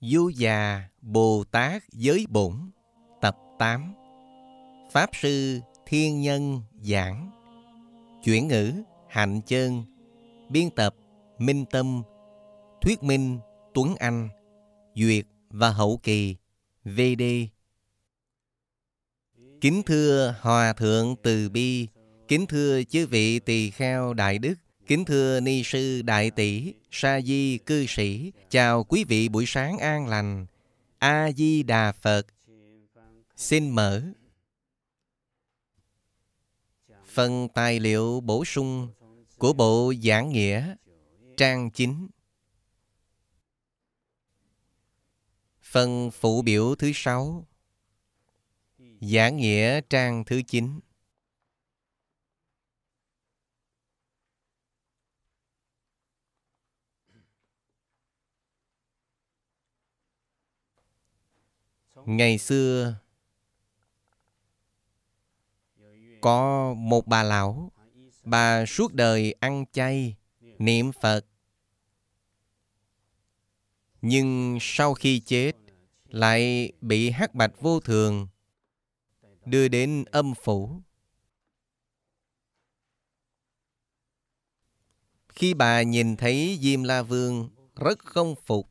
Vô già Bồ Tát Giới Bổn Tập 8 Pháp Sư Thiên Nhân Giảng Chuyển ngữ Hạnh Chơn Biên tập Minh Tâm Thuyết Minh Tuấn Anh Duyệt và Hậu Kỳ VD Kính thưa Hòa Thượng Từ Bi Kính thưa chư vị tỳ kheo Đại Đức Kính thưa Ni Sư Đại Tỷ, Sa Di Cư Sĩ, chào quý vị buổi sáng an lành. A-di-đà Phật, xin mở. Phần tài liệu bổ sung của Bộ Giảng Nghĩa, trang 9. Phần phụ biểu thứ 6 Giảng nghĩa trang thứ 9 Ngày xưa Có một bà lão Bà suốt đời ăn chay Niệm Phật Nhưng sau khi chết Lại bị hắc bạch vô thường Đưa đến âm phủ Khi bà nhìn thấy Diêm La Vương rất không phục,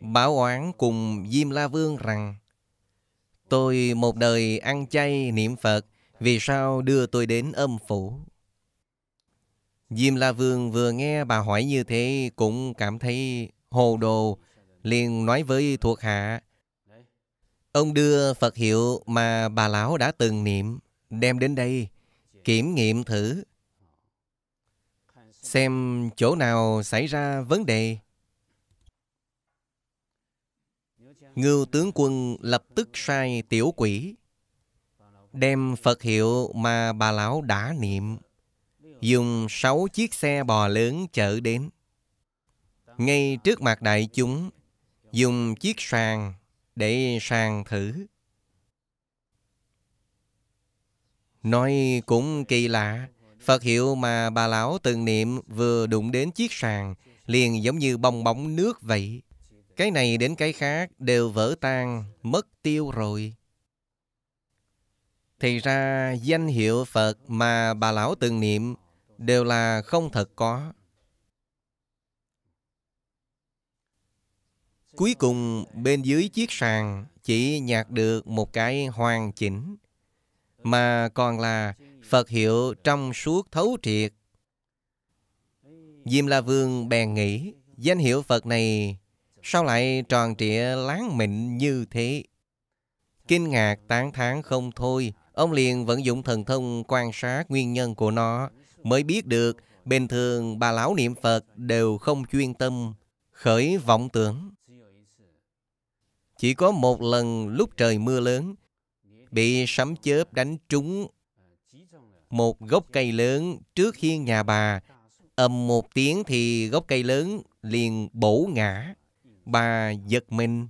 bảo oán cùng Diêm La Vương rằng Tôi một đời ăn chay niệm Phật, vì sao đưa tôi đến âm phủ? Diêm La Vương vừa nghe bà hỏi như thế cũng cảm thấy hồ đồ, liền nói với thuộc hạ. Ông đưa Phật hiệu mà bà lão đã từng niệm, đem đến đây, kiểm nghiệm thử. Xem chỗ nào xảy ra vấn đề. Ngưu tướng quân lập tức sai tiểu quỷ Đem Phật hiệu mà bà lão đã niệm Dùng sáu chiếc xe bò lớn chở đến Ngay trước mặt đại chúng Dùng chiếc sàng để sàng thử Nói cũng kỳ lạ Phật hiệu mà bà lão từng niệm vừa đụng đến chiếc sàn liền giống như bong bóng nước vậy. Cái này đến cái khác đều vỡ tan, mất tiêu rồi. Thì ra danh hiệu Phật mà bà lão từng niệm đều là không thật có. Cuối cùng bên dưới chiếc sàn chỉ nhặt được một cái hoàn chỉnh mà còn là Phật hiệu trong suốt thấu triệt. Diêm La Vương bèn nghĩ danh hiệu Phật này Sao lại tròn trịa láng mịn như thế? Kinh ngạc tán thán không thôi, ông liền vận dụng thần thông quan sát nguyên nhân của nó, mới biết được bình thường bà lão niệm Phật đều không chuyên tâm, khởi vọng tưởng. Chỉ có một lần lúc trời mưa lớn, bị sấm chớp đánh trúng một gốc cây lớn trước hiên nhà bà, ầm một tiếng thì gốc cây lớn liền bổ ngã bà giật mình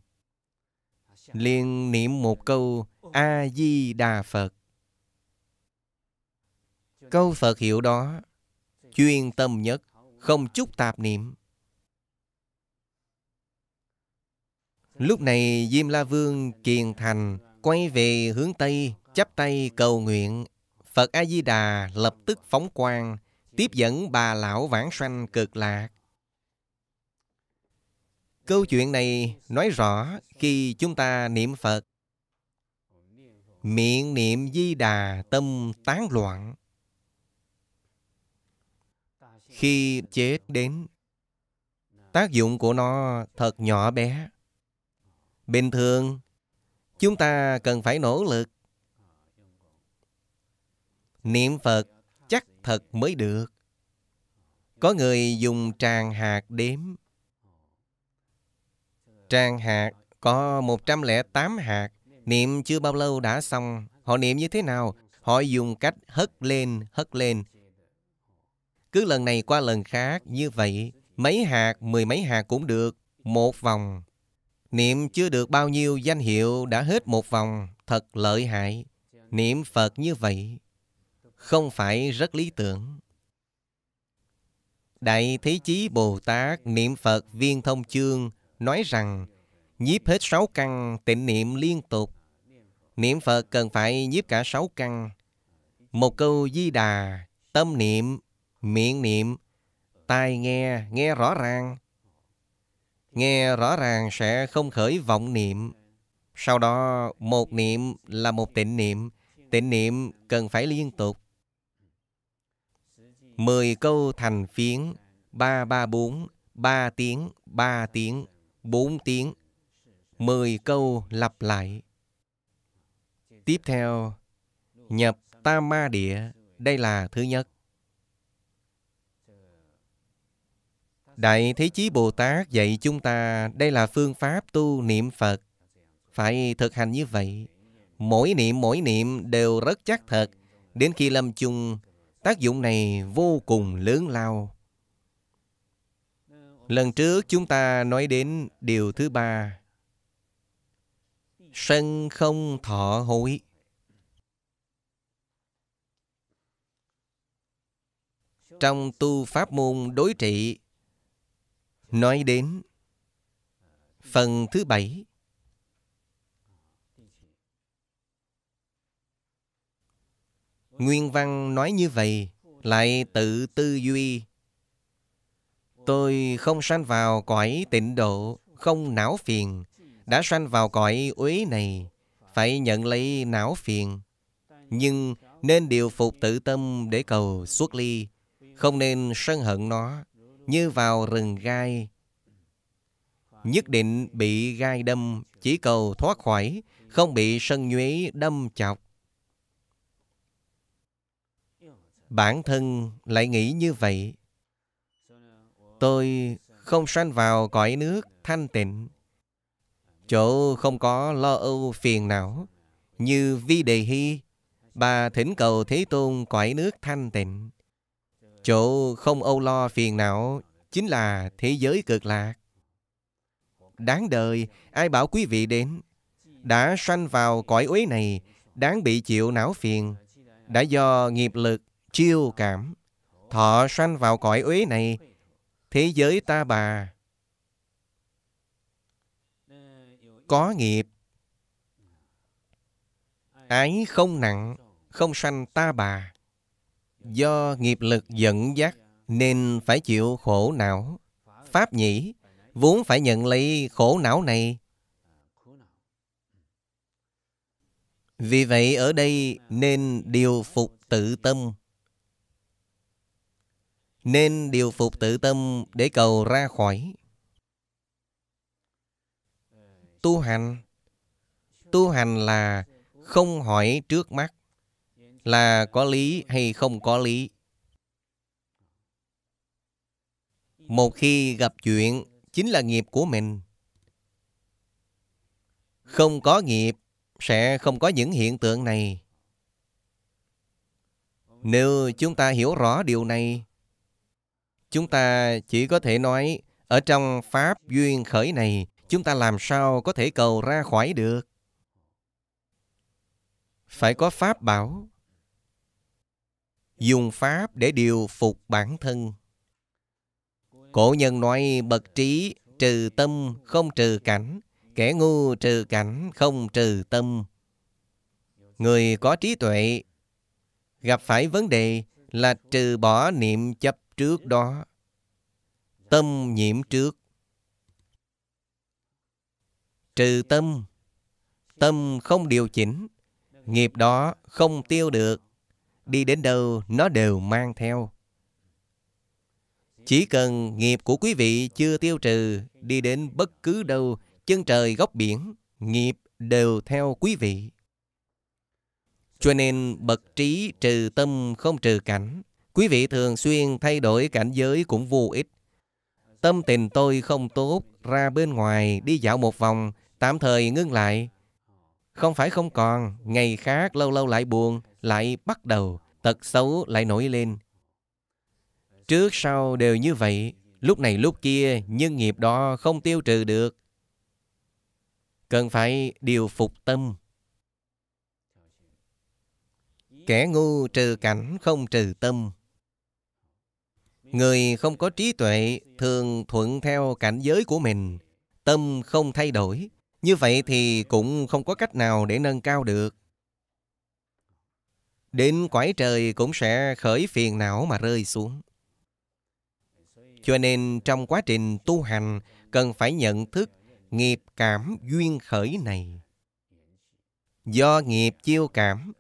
liền niệm một câu a di đà phật câu phật hiệu đó chuyên tâm nhất không chút tạp niệm lúc này diêm la vương kiền thành quay về hướng tây chắp tay cầu nguyện phật a di đà lập tức phóng quang tiếp dẫn bà lão vãng sanh cực lạc Câu chuyện này nói rõ khi chúng ta niệm Phật Miệng niệm di đà tâm tán loạn Khi chết đến Tác dụng của nó thật nhỏ bé Bình thường Chúng ta cần phải nỗ lực Niệm Phật chắc thật mới được Có người dùng tràng hạt đếm Trang hạt có 108 hạt, niệm chưa bao lâu đã xong. Họ niệm như thế nào? Họ dùng cách hất lên, hất lên. Cứ lần này qua lần khác như vậy, mấy hạt, mười mấy hạt cũng được, một vòng. Niệm chưa được bao nhiêu danh hiệu đã hết một vòng, thật lợi hại. Niệm Phật như vậy không phải rất lý tưởng. Đại Thế Chí Bồ Tát niệm Phật viên thông chương nói rằng nhiếp hết sáu căn tịnh niệm liên tục. Niệm Phật cần phải nhiếp cả sáu căn. Một câu di đà, tâm niệm, miệng niệm, tai nghe, nghe rõ ràng. Nghe rõ ràng sẽ không khởi vọng niệm. Sau đó, một niệm là một tịnh niệm. Tịnh niệm cần phải liên tục. Mười câu thành phiến, ba ba bốn, ba tiếng, ba tiếng, 4 tiếng. 10 câu lặp lại. Tiếp theo, nhập tam ma địa, đây là thứ nhất. Đại Thế Chí Bồ Tát dạy chúng ta đây là phương pháp tu niệm Phật. Phải thực hành như vậy. Mỗi niệm mỗi niệm đều rất chắc thật. Đến khi lâm chung, tác dụng này vô cùng lớn lao lần trước chúng ta nói đến điều thứ ba sân không thọ hối trong tu pháp môn đối trị nói đến phần thứ bảy nguyên văn nói như vậy lại tự tư duy Tôi không sanh vào cõi tịnh độ, không não phiền. Đã sanh vào cõi uế này, phải nhận lấy não phiền. Nhưng nên điều phục tự tâm để cầu xuất ly, không nên sân hận nó như vào rừng gai. Nhất định bị gai đâm, chỉ cầu thoát khỏi, không bị sân nhuế đâm chọc. Bản thân lại nghĩ như vậy, Tôi không sanh vào cõi nước thanh tịnh. Chỗ không có lo âu phiền não. Như Vi Đề Hy, bà thỉnh cầu Thế Tôn cõi nước thanh tịnh. Chỗ không âu lo phiền não chính là thế giới cực lạc. Đáng đời, ai bảo quý vị đến, đã sanh vào cõi uế này, đáng bị chịu não phiền, đã do nghiệp lực, chiêu cảm. Thọ sanh vào cõi uế này, thế giới ta bà có nghiệp ái không nặng không sanh ta bà do nghiệp lực dẫn dắt nên phải chịu khổ não pháp nhĩ vốn phải nhận lấy khổ não này vì vậy ở đây nên điều phục tự tâm nên điều phục tự tâm để cầu ra khỏi tu hành tu hành là không hỏi trước mắt là có lý hay không có lý một khi gặp chuyện chính là nghiệp của mình không có nghiệp sẽ không có những hiện tượng này nếu chúng ta hiểu rõ điều này Chúng ta chỉ có thể nói, ở trong Pháp duyên khởi này, chúng ta làm sao có thể cầu ra khỏi được? Phải có Pháp bảo. Dùng Pháp để điều phục bản thân. Cổ nhân nói bậc trí trừ tâm không trừ cảnh, kẻ ngu trừ cảnh không trừ tâm. Người có trí tuệ gặp phải vấn đề là trừ bỏ niệm chấp trước đó tâm nhiễm trước trừ tâm tâm không điều chỉnh nghiệp đó không tiêu được đi đến đâu nó đều mang theo chỉ cần nghiệp của quý vị chưa tiêu trừ đi đến bất cứ đâu chân trời góc biển nghiệp đều theo quý vị cho nên bậc trí trừ tâm không trừ cảnh Quý vị thường xuyên thay đổi cảnh giới cũng vô ích. Tâm tình tôi không tốt, ra bên ngoài đi dạo một vòng, tạm thời ngưng lại. Không phải không còn, ngày khác lâu lâu lại buồn, lại bắt đầu, tật xấu lại nổi lên. Trước sau đều như vậy, lúc này lúc kia, nhưng nghiệp đó không tiêu trừ được. Cần phải điều phục tâm. Kẻ ngu trừ cảnh không trừ tâm. Người không có trí tuệ thường thuận theo cảnh giới của mình, tâm không thay đổi. Như vậy thì cũng không có cách nào để nâng cao được. Đến quải trời cũng sẽ khởi phiền não mà rơi xuống. Cho nên trong quá trình tu hành cần phải nhận thức nghiệp cảm duyên khởi này. Do nghiệp chiêu cảm,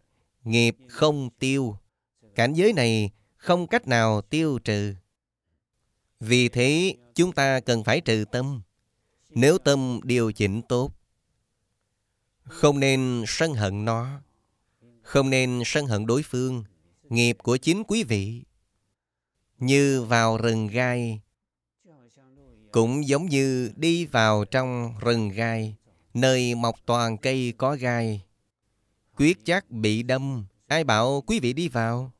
nghiệp không tiêu. Cảnh giới này không cách nào tiêu trừ. Vì thế, chúng ta cần phải trừ tâm. Nếu tâm điều chỉnh tốt, không nên sân hận nó, không nên sân hận đối phương, nghiệp của chính quý vị. Như vào rừng gai, cũng giống như đi vào trong rừng gai, nơi mọc toàn cây có gai. Quyết chắc bị đâm, ai bảo quý vị đi vào?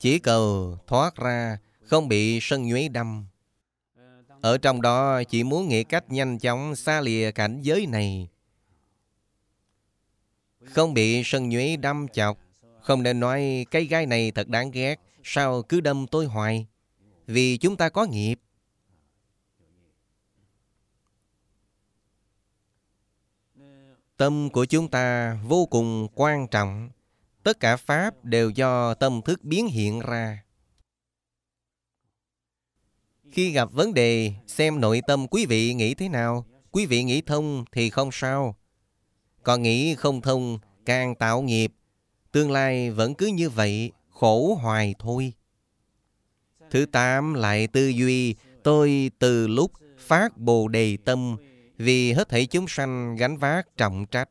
Chỉ cầu thoát ra Không bị sân nhuế đâm Ở trong đó chỉ muốn nghĩ cách nhanh chóng Xa lìa cảnh giới này Không bị sân nhuế đâm chọc Không nên nói cái gai này thật đáng ghét Sao cứ đâm tôi hoài Vì chúng ta có nghiệp Tâm của chúng ta vô cùng quan trọng tất cả pháp đều do tâm thức biến hiện ra khi gặp vấn đề xem nội tâm quý vị nghĩ thế nào quý vị nghĩ thông thì không sao còn nghĩ không thông càng tạo nghiệp tương lai vẫn cứ như vậy khổ hoài thôi thứ tám lại tư duy tôi từ lúc phát bồ đề tâm vì hết thảy chúng sanh gánh vác trọng trách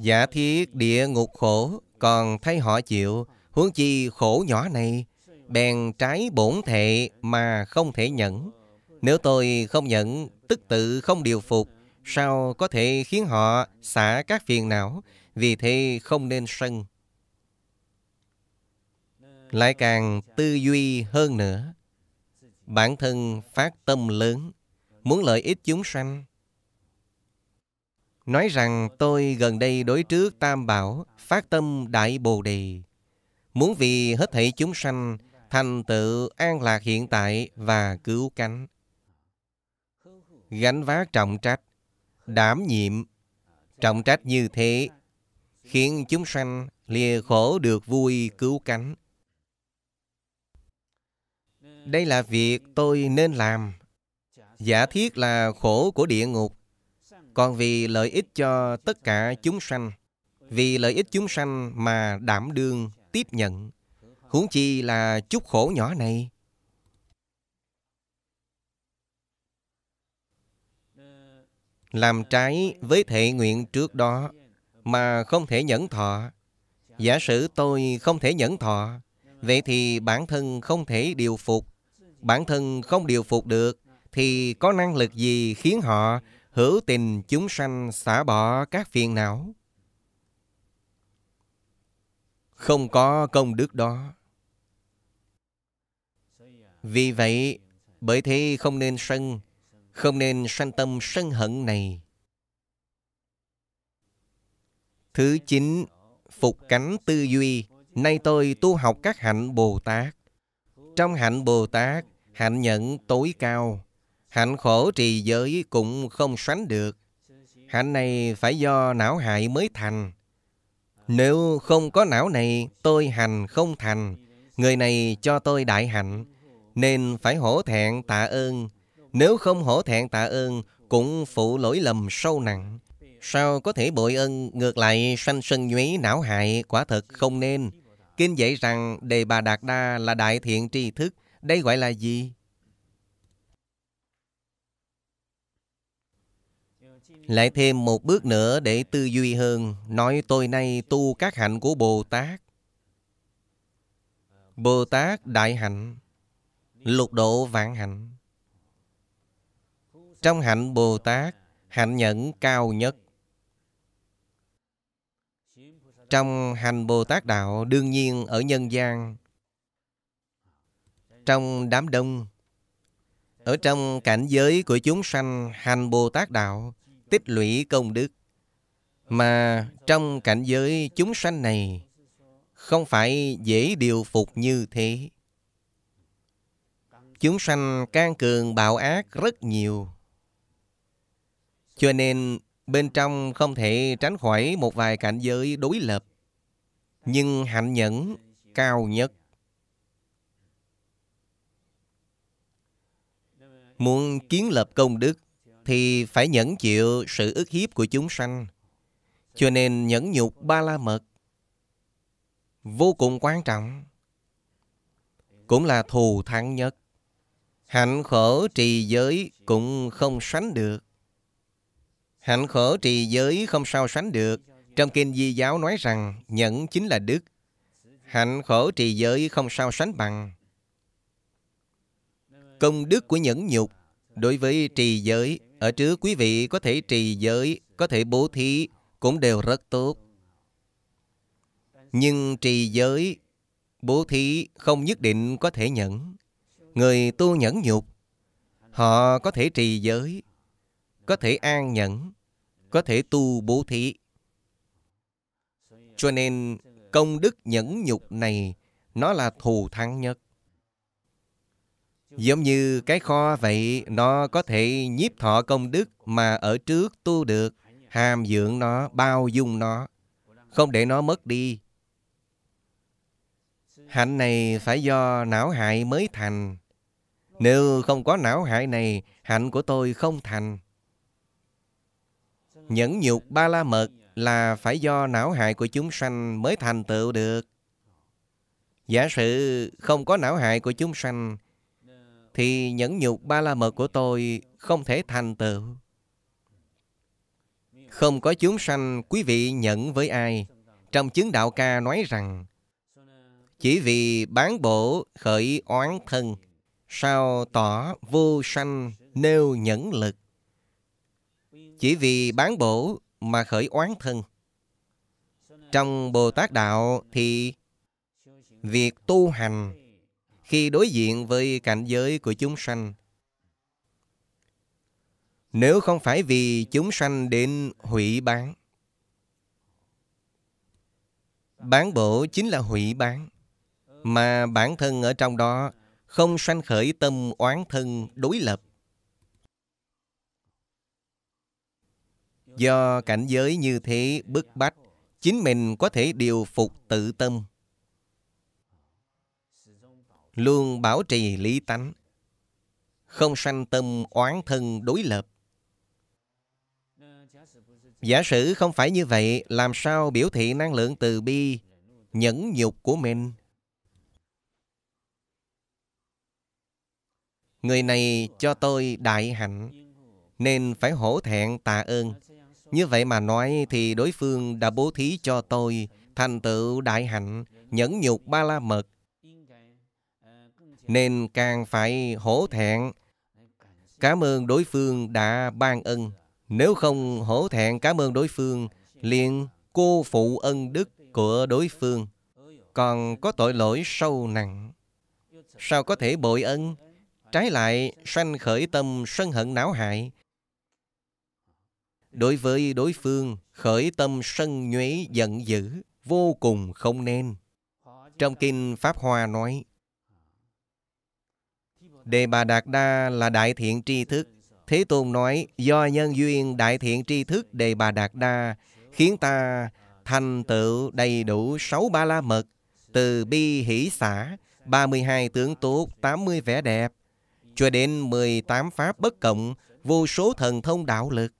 Giả thiết địa ngục khổ Còn thấy họ chịu Huống chi khổ nhỏ này Bèn trái bổn thệ mà không thể nhẫn Nếu tôi không nhận Tức tự không điều phục Sao có thể khiến họ xả các phiền não Vì thế không nên sân Lại càng tư duy hơn nữa Bản thân phát tâm lớn Muốn lợi ích chúng sanh Nói rằng tôi gần đây đối trước Tam Bảo, phát tâm Đại Bồ Đề. Muốn vì hết thảy chúng sanh, thành tựu an lạc hiện tại và cứu cánh. Gánh vác trọng trách, đảm nhiệm, trọng trách như thế, khiến chúng sanh lìa khổ được vui cứu cánh. Đây là việc tôi nên làm. Giả thiết là khổ của địa ngục còn vì lợi ích cho tất cả chúng sanh vì lợi ích chúng sanh mà đảm đương tiếp nhận huống chi là chút khổ nhỏ này làm trái với thệ nguyện trước đó mà không thể nhẫn thọ giả sử tôi không thể nhẫn thọ vậy thì bản thân không thể điều phục bản thân không điều phục được thì có năng lực gì khiến họ hữu tình chúng sanh xả bỏ các phiền não. Không có công đức đó. Vì vậy, bởi thế không nên sân, không nên sanh tâm sân hận này. Thứ chín, phục cánh tư duy. Nay tôi tu học các hạnh Bồ Tát. Trong hạnh Bồ Tát, hạnh nhẫn tối cao, Hạnh khổ trì giới cũng không sánh được. Hạnh này phải do não hại mới thành. Nếu không có não này, tôi hành không thành. Người này cho tôi đại hạnh, nên phải hổ thẹn tạ ơn. Nếu không hổ thẹn tạ ơn, cũng phụ lỗi lầm sâu nặng. Sao có thể bội ân ngược lại sanh sân nhuế não hại quả thật không nên. Kinh dạy rằng Đề Bà Đạt Đa là đại thiện tri thức. Đây gọi là gì? Lại thêm một bước nữa để tư duy hơn, nói tôi nay tu các hạnh của Bồ Tát. Bồ Tát đại hạnh, lục độ vạn hạnh. Trong hạnh Bồ Tát, hạnh nhẫn cao nhất. Trong hành Bồ Tát Đạo, đương nhiên ở nhân gian, trong đám đông, ở trong cảnh giới của chúng sanh hành Bồ Tát Đạo, tích lũy công đức. Mà trong cảnh giới chúng sanh này không phải dễ điều phục như thế. Chúng sanh can cường bạo ác rất nhiều. Cho nên bên trong không thể tránh khỏi một vài cảnh giới đối lập. Nhưng hạnh nhẫn cao nhất. Muốn kiến lập công đức thì phải nhẫn chịu sự ức hiếp của chúng sanh. Cho nên nhẫn nhục ba la mật vô cùng quan trọng. Cũng là thù thắng nhất. Hạnh khổ trì giới cũng không sánh được. Hạnh khổ trì giới không sao sánh được. Trong kinh Di Giáo nói rằng nhẫn chính là đức. Hạnh khổ trì giới không sao sánh bằng. Công đức của nhẫn nhục đối với trì giới ở trước quý vị có thể trì giới, có thể bố thí cũng đều rất tốt. Nhưng trì giới, bố thí không nhất định có thể nhẫn. Người tu nhẫn nhục, họ có thể trì giới, có thể an nhẫn, có thể tu bố thí. Cho nên công đức nhẫn nhục này nó là thù thắng nhất. Giống như cái kho vậy, nó có thể nhiếp thọ công đức mà ở trước tu được, hàm dưỡng nó, bao dung nó, không để nó mất đi. Hạnh này phải do não hại mới thành. Nếu không có não hại này, hạnh của tôi không thành. Nhẫn nhục ba la mật là phải do não hại của chúng sanh mới thành tựu được. Giả sử không có não hại của chúng sanh, thì nhẫn nhục ba la mật của tôi không thể thành tựu. Không có chúng sanh, quý vị nhẫn với ai? Trong chứng đạo ca nói rằng, chỉ vì bán bổ khởi oán thân, sao tỏ vô sanh nêu nhẫn lực. Chỉ vì bán bổ mà khởi oán thân. Trong Bồ Tát Đạo thì việc tu hành khi đối diện với cảnh giới của chúng sanh. Nếu không phải vì chúng sanh đến hủy bán, bán bổ chính là hủy bán, mà bản thân ở trong đó không sanh khởi tâm oán thân đối lập. Do cảnh giới như thế bức bách, chính mình có thể điều phục tự tâm luôn bảo trì lý tánh, không sanh tâm oán thân đối lập. Giả sử không phải như vậy, làm sao biểu thị năng lượng từ bi, nhẫn nhục của mình? Người này cho tôi đại hạnh, nên phải hổ thẹn tạ ơn. Như vậy mà nói thì đối phương đã bố thí cho tôi thành tựu đại hạnh, nhẫn nhục ba la mật, nên càng phải hổ thẹn. Cảm ơn đối phương đã ban ân. Nếu không hổ thẹn cảm ơn đối phương, liền cô phụ ân đức của đối phương. Còn có tội lỗi sâu nặng. Sao có thể bội ân? Trái lại, sanh khởi tâm sân hận não hại. Đối với đối phương, khởi tâm sân nhuế giận dữ, vô cùng không nên. Trong Kinh Pháp Hoa nói, Đề Bà Đạt Đa là đại thiện tri thức. Thế Tôn nói, do nhân duyên đại thiện tri thức Đề Bà Đạt Đa, khiến ta thành tựu đầy đủ sáu ba la mật, từ bi hỷ xã, 32 tướng tốt, 80 vẻ đẹp, cho đến 18 pháp bất cộng, vô số thần thông đạo lực.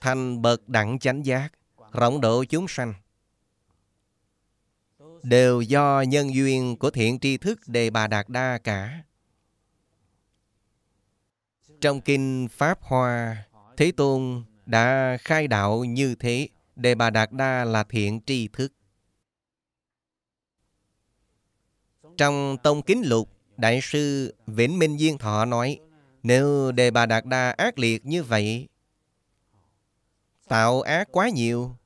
Thành bậc đẳng chánh giác, rộng độ chúng sanh. Đều do nhân duyên của thiện tri thức Đề Bà Đạt Đa cả. Trong Kinh Pháp Hoa, Thế Tôn đã khai đạo như thế Đề Bà Đạt Đa là thiện tri thức. Trong Tông Kính Lục, Đại sư Vĩnh Minh duyên Thọ nói Nếu Đề Bà Đạt Đa ác liệt như vậy Tạo ác quá nhiều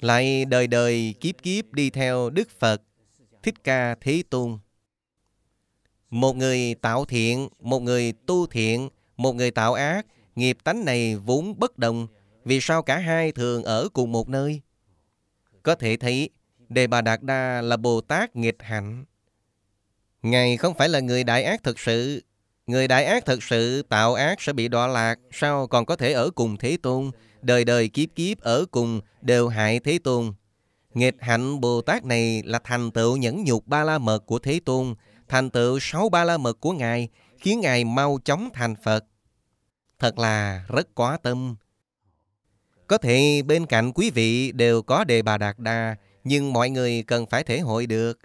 Lại đời đời kiếp kiếp đi theo Đức Phật Thích Ca Thế Tôn một người tạo thiện, một người tu thiện, một người tạo ác, nghiệp tánh này vốn bất đồng, vì sao cả hai thường ở cùng một nơi? Có thể thấy, Đề Bà Đạt Đa là Bồ Tát nghịch hạnh. Ngài không phải là người đại ác thực sự. Người đại ác thực sự tạo ác sẽ bị đọa lạc, sao còn có thể ở cùng Thế Tôn, đời đời kiếp kiếp ở cùng đều hại Thế Tôn. Nghịch hạnh Bồ Tát này là thành tựu nhẫn nhục ba la mật của Thế Tôn, thành tựu sáu ba la mật của Ngài khiến Ngài mau chóng thành Phật. Thật là rất quá tâm. Có thể bên cạnh quý vị đều có đề bà Đạt Đa, nhưng mọi người cần phải thể hội được.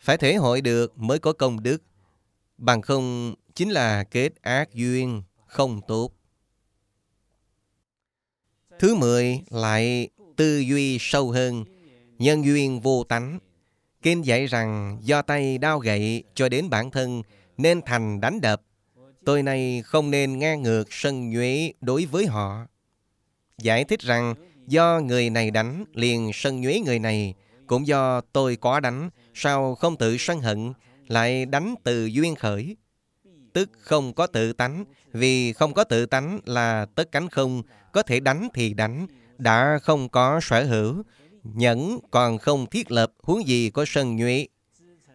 Phải thể hội được mới có công đức. Bằng không chính là kết ác duyên, không tốt. Thứ mười lại tư duy sâu hơn, nhân duyên vô tánh. Kinh dạy rằng do tay đau gậy cho đến bản thân nên thành đánh đập. Tôi này không nên ngang ngược sân nhuế đối với họ. Giải thích rằng do người này đánh liền sân nhuế người này, cũng do tôi quá đánh, sao không tự sân hận, lại đánh từ duyên khởi. Tức không có tự tánh, vì không có tự tánh là tất cánh không, có thể đánh thì đánh, đã không có sở hữu, nhẫn còn không thiết lập huống gì có sân nhuệ.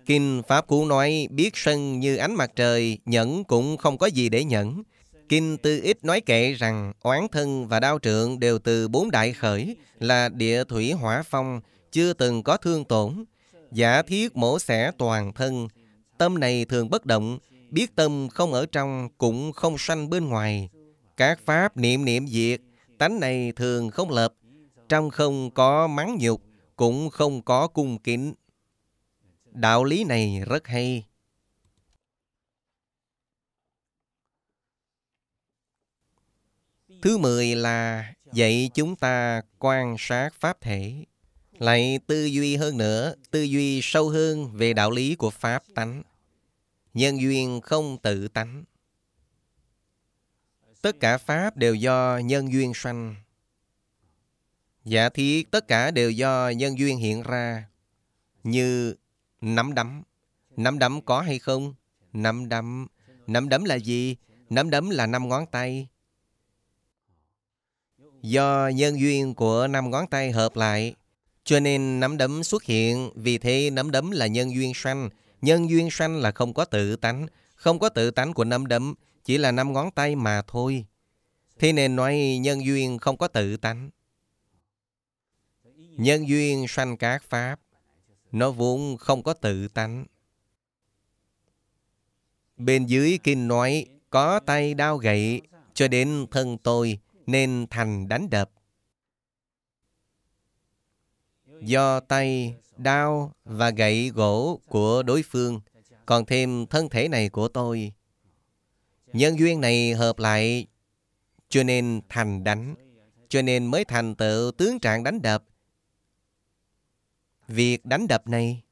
Kinh Pháp Cú nói biết sân như ánh mặt trời, nhẫn cũng không có gì để nhẫn. Kinh Tư Ít nói kệ rằng oán thân và đau trượng đều từ bốn đại khởi là địa thủy hỏa phong, chưa từng có thương tổn. Giả thiết mổ xẻ toàn thân, tâm này thường bất động, biết tâm không ở trong cũng không sanh bên ngoài. Các pháp niệm niệm diệt, tánh này thường không lập, trong không có mắng nhục, cũng không có cung kính. Đạo lý này rất hay. Thứ mười là dạy chúng ta quan sát Pháp thể. Lại tư duy hơn nữa, tư duy sâu hơn về đạo lý của Pháp tánh. Nhân duyên không tự tánh. Tất cả Pháp đều do nhân duyên sanh. Dạ thì tất cả đều do nhân duyên hiện ra. Như nắm đấm. Nắm đấm có hay không? Nắm đấm. Nắm đấm là gì? Nắm đấm là năm ngón tay. Do nhân duyên của năm ngón tay hợp lại, cho nên nắm đấm xuất hiện, vì thế nắm đấm là nhân duyên sanh. Nhân duyên sanh là không có tự tánh, không có tự tánh của nắm đấm, chỉ là năm ngón tay mà thôi. Thế nên nói nhân duyên không có tự tánh. Nhân duyên sanh các pháp Nó vốn không có tự tánh Bên dưới kinh nói Có tay đao gậy Cho đến thân tôi Nên thành đánh đập Do tay, đao và gậy gỗ của đối phương Còn thêm thân thể này của tôi Nhân duyên này hợp lại Cho nên thành đánh Cho nên mới thành tựu tướng trạng đánh đập Việc đánh đập này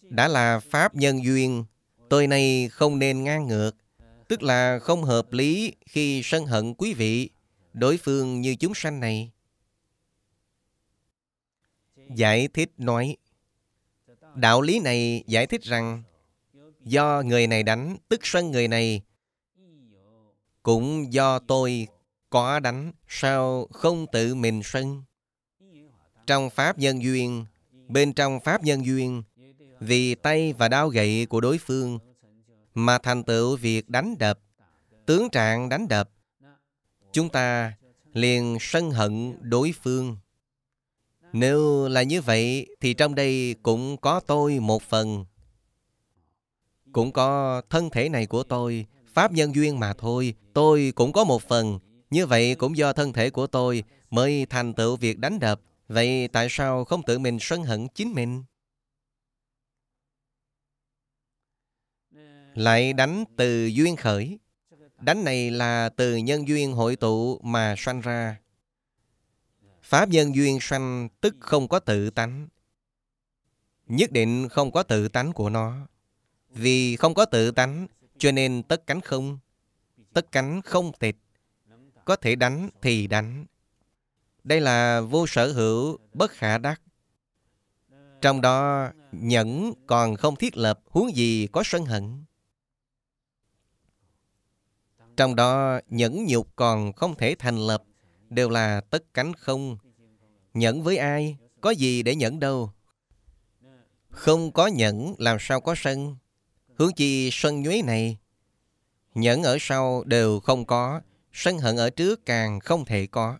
đã là pháp nhân duyên, tôi nay không nên ngang ngược, tức là không hợp lý khi sân hận quý vị, đối phương như chúng sanh này. Giải thích nói, đạo lý này giải thích rằng do người này đánh, tức sân người này, cũng do tôi có đánh, sao không tự mình sân? Trong Pháp Nhân Duyên, bên trong Pháp Nhân Duyên, vì tay và đao gậy của đối phương mà thành tựu việc đánh đập, tướng trạng đánh đập, chúng ta liền sân hận đối phương. Nếu là như vậy thì trong đây cũng có tôi một phần. Cũng có thân thể này của tôi, pháp nhân duyên mà thôi, tôi cũng có một phần. Như vậy cũng do thân thể của tôi mới thành tựu việc đánh đập, Vậy tại sao không tự mình sân hận chính mình? Lại đánh từ duyên khởi. Đánh này là từ nhân duyên hội tụ mà sanh ra. Pháp nhân duyên sanh tức không có tự tánh. Nhất định không có tự tánh của nó. Vì không có tự tánh, cho nên tất cánh không. Tất cánh không tịch. Có thể đánh thì đánh, đây là vô sở hữu bất khả đắc. Trong đó nhẫn còn không thiết lập huống gì có sân hận. Trong đó nhẫn nhục còn không thể thành lập đều là tất cánh không. Nhẫn với ai? Có gì để nhẫn đâu? Không có nhẫn làm sao có sân? Hướng chi sân nhuế này? Nhẫn ở sau đều không có, sân hận ở trước càng không thể có.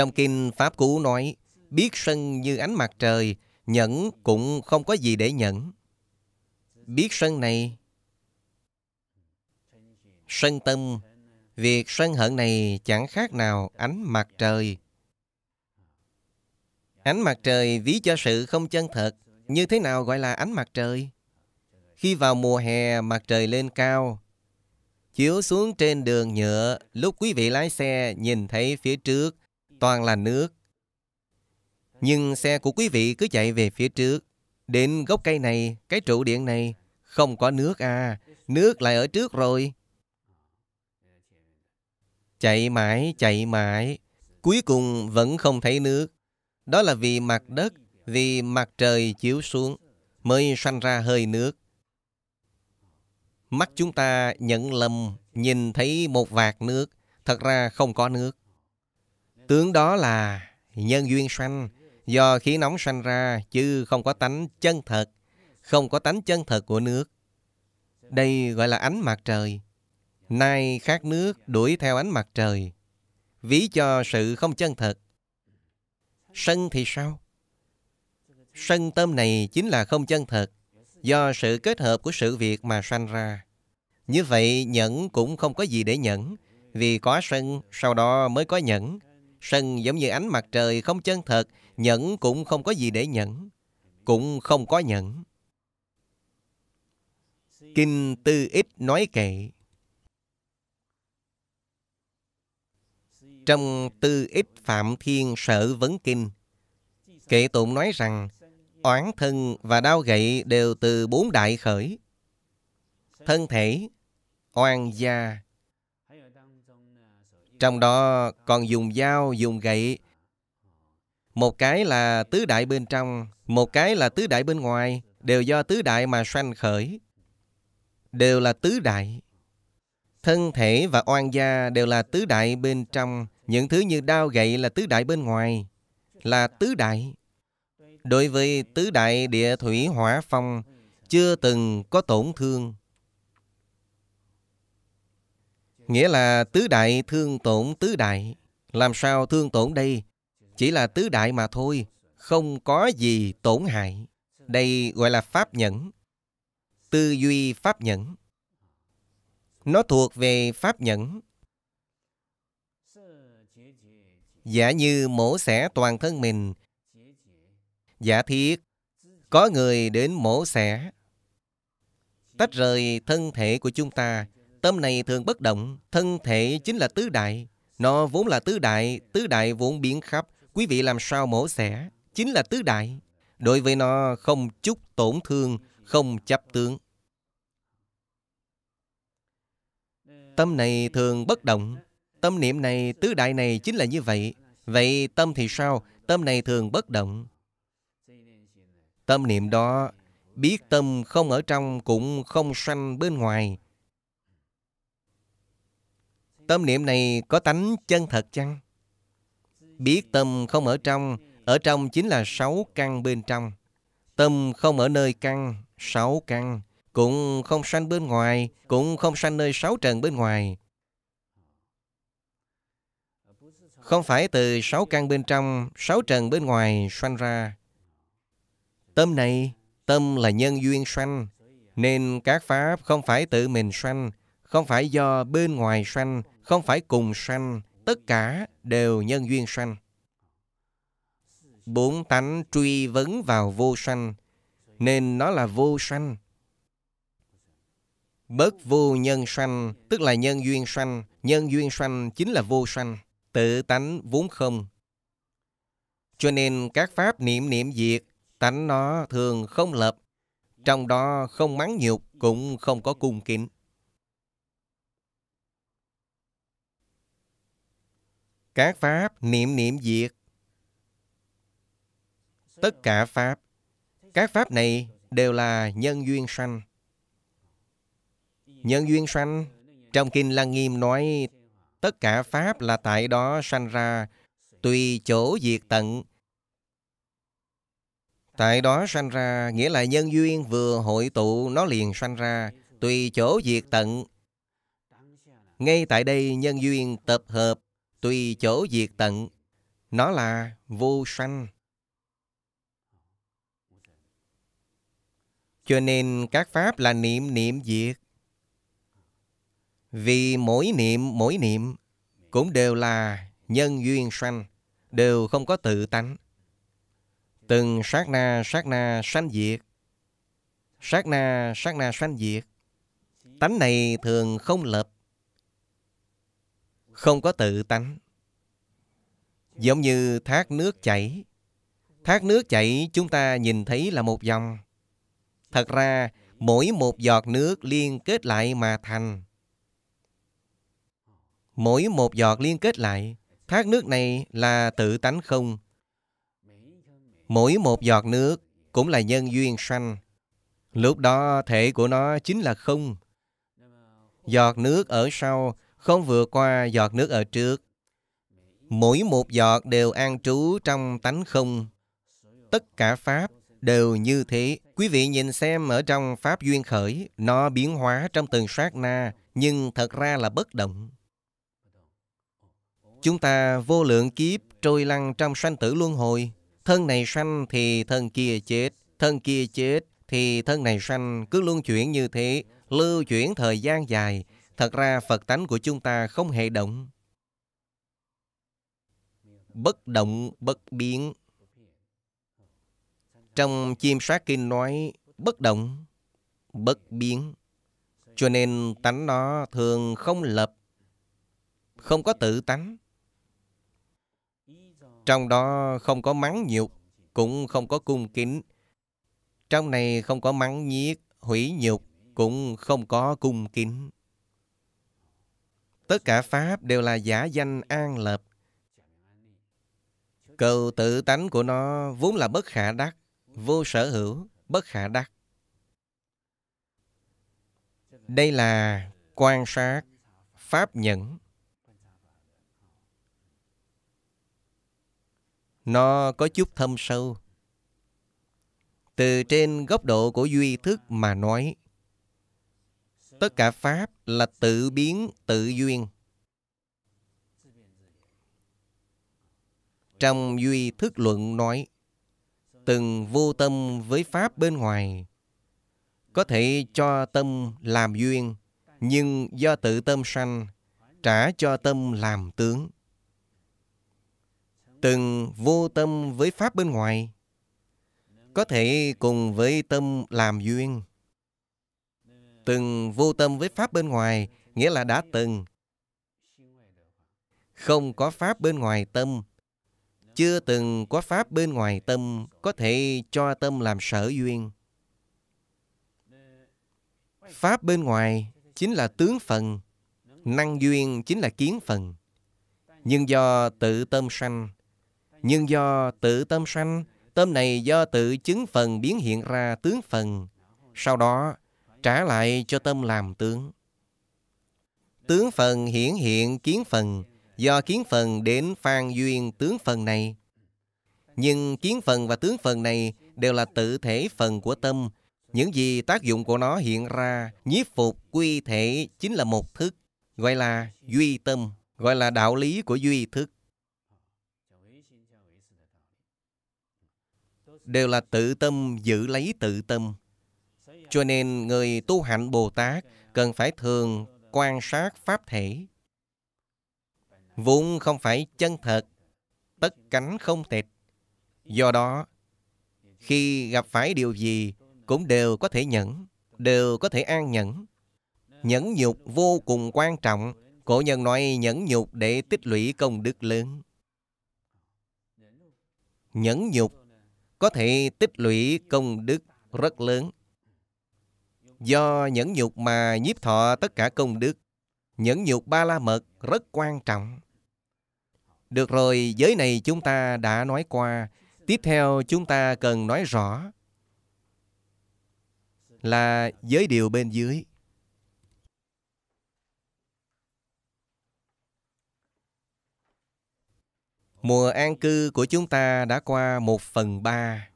Trong kinh Pháp Cú nói, biết sân như ánh mặt trời, nhẫn cũng không có gì để nhẫn. Biết sân này, sân tâm, việc sân hận này chẳng khác nào ánh mặt trời. Ánh mặt trời ví cho sự không chân thật, như thế nào gọi là ánh mặt trời? Khi vào mùa hè mặt trời lên cao, chiếu xuống trên đường nhựa, lúc quý vị lái xe nhìn thấy phía trước toàn là nước. Nhưng xe của quý vị cứ chạy về phía trước. Đến gốc cây này, cái trụ điện này, không có nước à. Nước lại ở trước rồi. Chạy mãi, chạy mãi. Cuối cùng vẫn không thấy nước. Đó là vì mặt đất, vì mặt trời chiếu xuống, mới sanh ra hơi nước. Mắt chúng ta nhận lầm, nhìn thấy một vạt nước, thật ra không có nước tướng đó là nhân duyên sanh, do khí nóng sanh ra chứ không có tánh chân thật, không có tánh chân thật của nước. Đây gọi là ánh mặt trời. Nay khát nước đuổi theo ánh mặt trời, ví cho sự không chân thật. Sân thì sao? Sân tâm này chính là không chân thật, do sự kết hợp của sự việc mà sanh ra. Như vậy nhẫn cũng không có gì để nhẫn, vì có sân sau đó mới có nhẫn, Sân giống như ánh mặt trời không chân thật, nhẫn cũng không có gì để nhẫn. Cũng không có nhẫn. Kinh Tư Ít nói kệ. Trong Tư Ít Phạm Thiên Sở Vấn Kinh, kệ tụng nói rằng oán thân và đau gậy đều từ bốn đại khởi. Thân thể, oan gia, trong đó còn dùng dao, dùng gậy. Một cái là tứ đại bên trong, một cái là tứ đại bên ngoài, đều do tứ đại mà sanh khởi. Đều là tứ đại. Thân thể và oan gia đều là tứ đại bên trong, những thứ như đao gậy là tứ đại bên ngoài, là tứ đại. Đối với tứ đại địa thủy hỏa phong, chưa từng có tổn thương. Nghĩa là tứ đại thương tổn tứ đại. Làm sao thương tổn đây? Chỉ là tứ đại mà thôi, không có gì tổn hại. Đây gọi là pháp nhẫn. Tư duy pháp nhẫn. Nó thuộc về pháp nhẫn. Giả như mổ xẻ toàn thân mình. Giả thiết, có người đến mổ xẻ. Tách rời thân thể của chúng ta Tâm này thường bất động, thân thể chính là tứ đại. Nó vốn là tứ đại, tứ đại vốn biến khắp, quý vị làm sao mổ xẻ, chính là tứ đại. Đối với nó không chút tổn thương, không chấp tướng. Tâm này thường bất động, tâm niệm này, tứ đại này chính là như vậy. Vậy tâm thì sao? Tâm này thường bất động. Tâm niệm đó, biết tâm không ở trong cũng không sanh bên ngoài, Tâm niệm này có tánh chân thật chăng? Biết tâm không ở trong, ở trong chính là sáu căn bên trong. Tâm không ở nơi căn, sáu căn, cũng không sanh bên ngoài, cũng không sanh nơi sáu trần bên ngoài. Không phải từ sáu căn bên trong, sáu trần bên ngoài sanh ra. Tâm này, tâm là nhân duyên sanh, nên các pháp không phải tự mình sanh, không phải do bên ngoài sanh, không phải cùng sanh, tất cả đều nhân duyên sanh. Bốn tánh truy vấn vào vô sanh, nên nó là vô sanh. Bất vô nhân sanh, tức là nhân duyên sanh, nhân duyên sanh chính là vô sanh, tự tánh vốn không. Cho nên các pháp niệm niệm diệt, tánh nó thường không lập, trong đó không mắng nhục cũng không có cung kính. Các pháp niệm niệm diệt. Tất cả pháp. Các pháp này đều là nhân duyên sanh. Nhân duyên sanh, trong Kinh Lăng Nghiêm nói tất cả pháp là tại đó sanh ra, tùy chỗ diệt tận. Tại đó sanh ra, nghĩa là nhân duyên vừa hội tụ nó liền sanh ra, tùy chỗ diệt tận. Ngay tại đây nhân duyên tập hợp tùy chỗ diệt tận, nó là vô sanh. Cho nên các pháp là niệm niệm diệt. Vì mỗi niệm mỗi niệm cũng đều là nhân duyên sanh, đều không có tự tánh. Từng sát na sát na sanh diệt. Sát na sát na sanh diệt. Tánh này thường không lập không có tự tánh. Giống như thác nước chảy. Thác nước chảy chúng ta nhìn thấy là một dòng. Thật ra, mỗi một giọt nước liên kết lại mà thành. Mỗi một giọt liên kết lại, thác nước này là tự tánh không. Mỗi một giọt nước cũng là nhân duyên sanh. Lúc đó thể của nó chính là không. Giọt nước ở sau không vượt qua giọt nước ở trước. Mỗi một giọt đều an trú trong tánh không. Tất cả Pháp đều như thế. Quý vị nhìn xem ở trong Pháp duyên khởi, nó biến hóa trong từng sát na, nhưng thật ra là bất động. Chúng ta vô lượng kiếp trôi lăn trong sanh tử luân hồi. Thân này sanh thì thân kia chết, thân kia chết thì thân này sanh cứ luân chuyển như thế, lưu chuyển thời gian dài, Thật ra Phật tánh của chúng ta không hề động. Bất động, bất biến. Trong chiêm soát kinh nói bất động, bất biến. Cho nên tánh nó thường không lập, không có tự tánh. Trong đó không có mắng nhục, cũng không có cung kính. Trong này không có mắng nhiếc, hủy nhục, cũng không có cung kính. Tất cả Pháp đều là giả danh an lập. Cầu tự tánh của nó vốn là bất khả đắc, vô sở hữu, bất khả đắc. Đây là quan sát, pháp nhẫn. Nó có chút thâm sâu. Từ trên góc độ của duy thức mà nói, Tất cả Pháp là tự biến, tự duyên. Trong Duy Thức Luận nói, từng vô tâm với Pháp bên ngoài, có thể cho tâm làm duyên, nhưng do tự tâm sanh, trả cho tâm làm tướng. Từng vô tâm với Pháp bên ngoài, có thể cùng với tâm làm duyên từng vô tâm với pháp bên ngoài, nghĩa là đã từng không có pháp bên ngoài tâm, chưa từng có pháp bên ngoài tâm có thể cho tâm làm sở duyên. Pháp bên ngoài chính là tướng phần, năng duyên chính là kiến phần. Nhưng do tự tâm sanh, nhưng do tự tâm sanh, tâm này do tự chứng phần biến hiện ra tướng phần. Sau đó, trả lại cho tâm làm tướng. Tướng phần hiển hiện kiến phần, do kiến phần đến phan duyên tướng phần này. Nhưng kiến phần và tướng phần này đều là tự thể phần của tâm. Những gì tác dụng của nó hiện ra, nhiếp phục quy thể chính là một thức, gọi là duy tâm, gọi là đạo lý của duy thức. Đều là tự tâm giữ lấy tự tâm, cho nên người tu hạnh Bồ Tát cần phải thường quan sát Pháp thể. Vốn không phải chân thật, tất cánh không tịch. Do đó, khi gặp phải điều gì cũng đều có thể nhẫn, đều có thể an nhẫn. Nhẫn nhục vô cùng quan trọng. Cổ nhân nói nhẫn nhục để tích lũy công đức lớn. Nhẫn nhục có thể tích lũy công đức rất lớn. Do nhẫn nhục mà nhiếp thọ tất cả công đức, nhẫn nhục ba la mật rất quan trọng. Được rồi, giới này chúng ta đã nói qua. Tiếp theo chúng ta cần nói rõ là giới điều bên dưới. Mùa an cư của chúng ta đã qua một phần ba.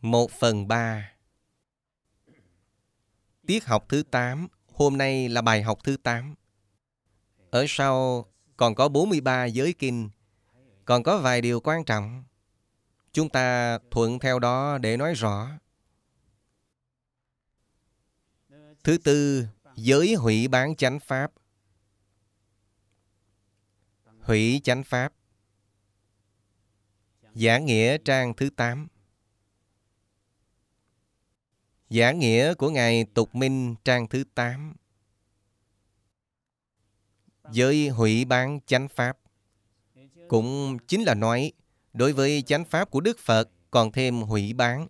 Một phần ba. Tiết học thứ 8, hôm nay là bài học thứ 8. Ở sau còn có 43 giới kinh, còn có vài điều quan trọng. Chúng ta thuận theo đó để nói rõ. Thứ tư, giới hủy bán chánh pháp. Hủy chánh pháp. Giả nghĩa trang thứ 8. Giả nghĩa của Ngài Tục Minh trang thứ 8 Giới hủy bán chánh pháp Cũng chính là nói Đối với chánh pháp của Đức Phật còn thêm hủy bán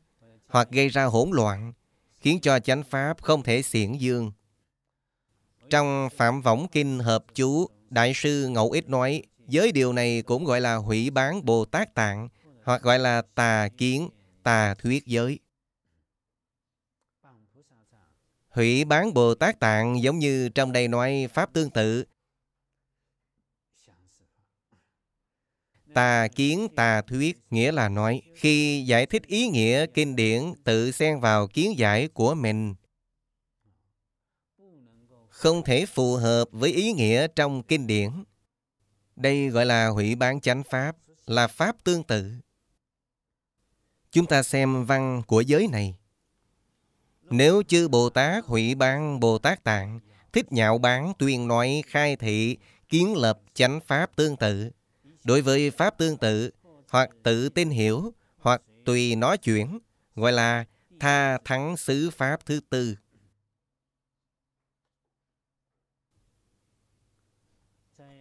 Hoặc gây ra hỗn loạn Khiến cho chánh pháp không thể xiển dương Trong Phạm Võng Kinh Hợp Chú Đại sư Ngẫu Ích nói Giới điều này cũng gọi là hủy bán Bồ Tát Tạng Hoặc gọi là tà kiến, tà thuyết giới Hủy bán Bồ Tát Tạng giống như trong đây nói Pháp tương tự. Tà kiến tà thuyết nghĩa là nói khi giải thích ý nghĩa kinh điển tự xen vào kiến giải của mình không thể phù hợp với ý nghĩa trong kinh điển. Đây gọi là hủy bán chánh pháp, là pháp tương tự. Chúng ta xem văn của giới này. Nếu chư Bồ Tát hủy ban Bồ Tát Tạng, thích nhạo bán tuyên nói khai thị, kiến lập chánh pháp tương tự. Đối với pháp tương tự, hoặc tự tin hiểu, hoặc tùy nói chuyển, gọi là tha thắng xứ pháp thứ tư.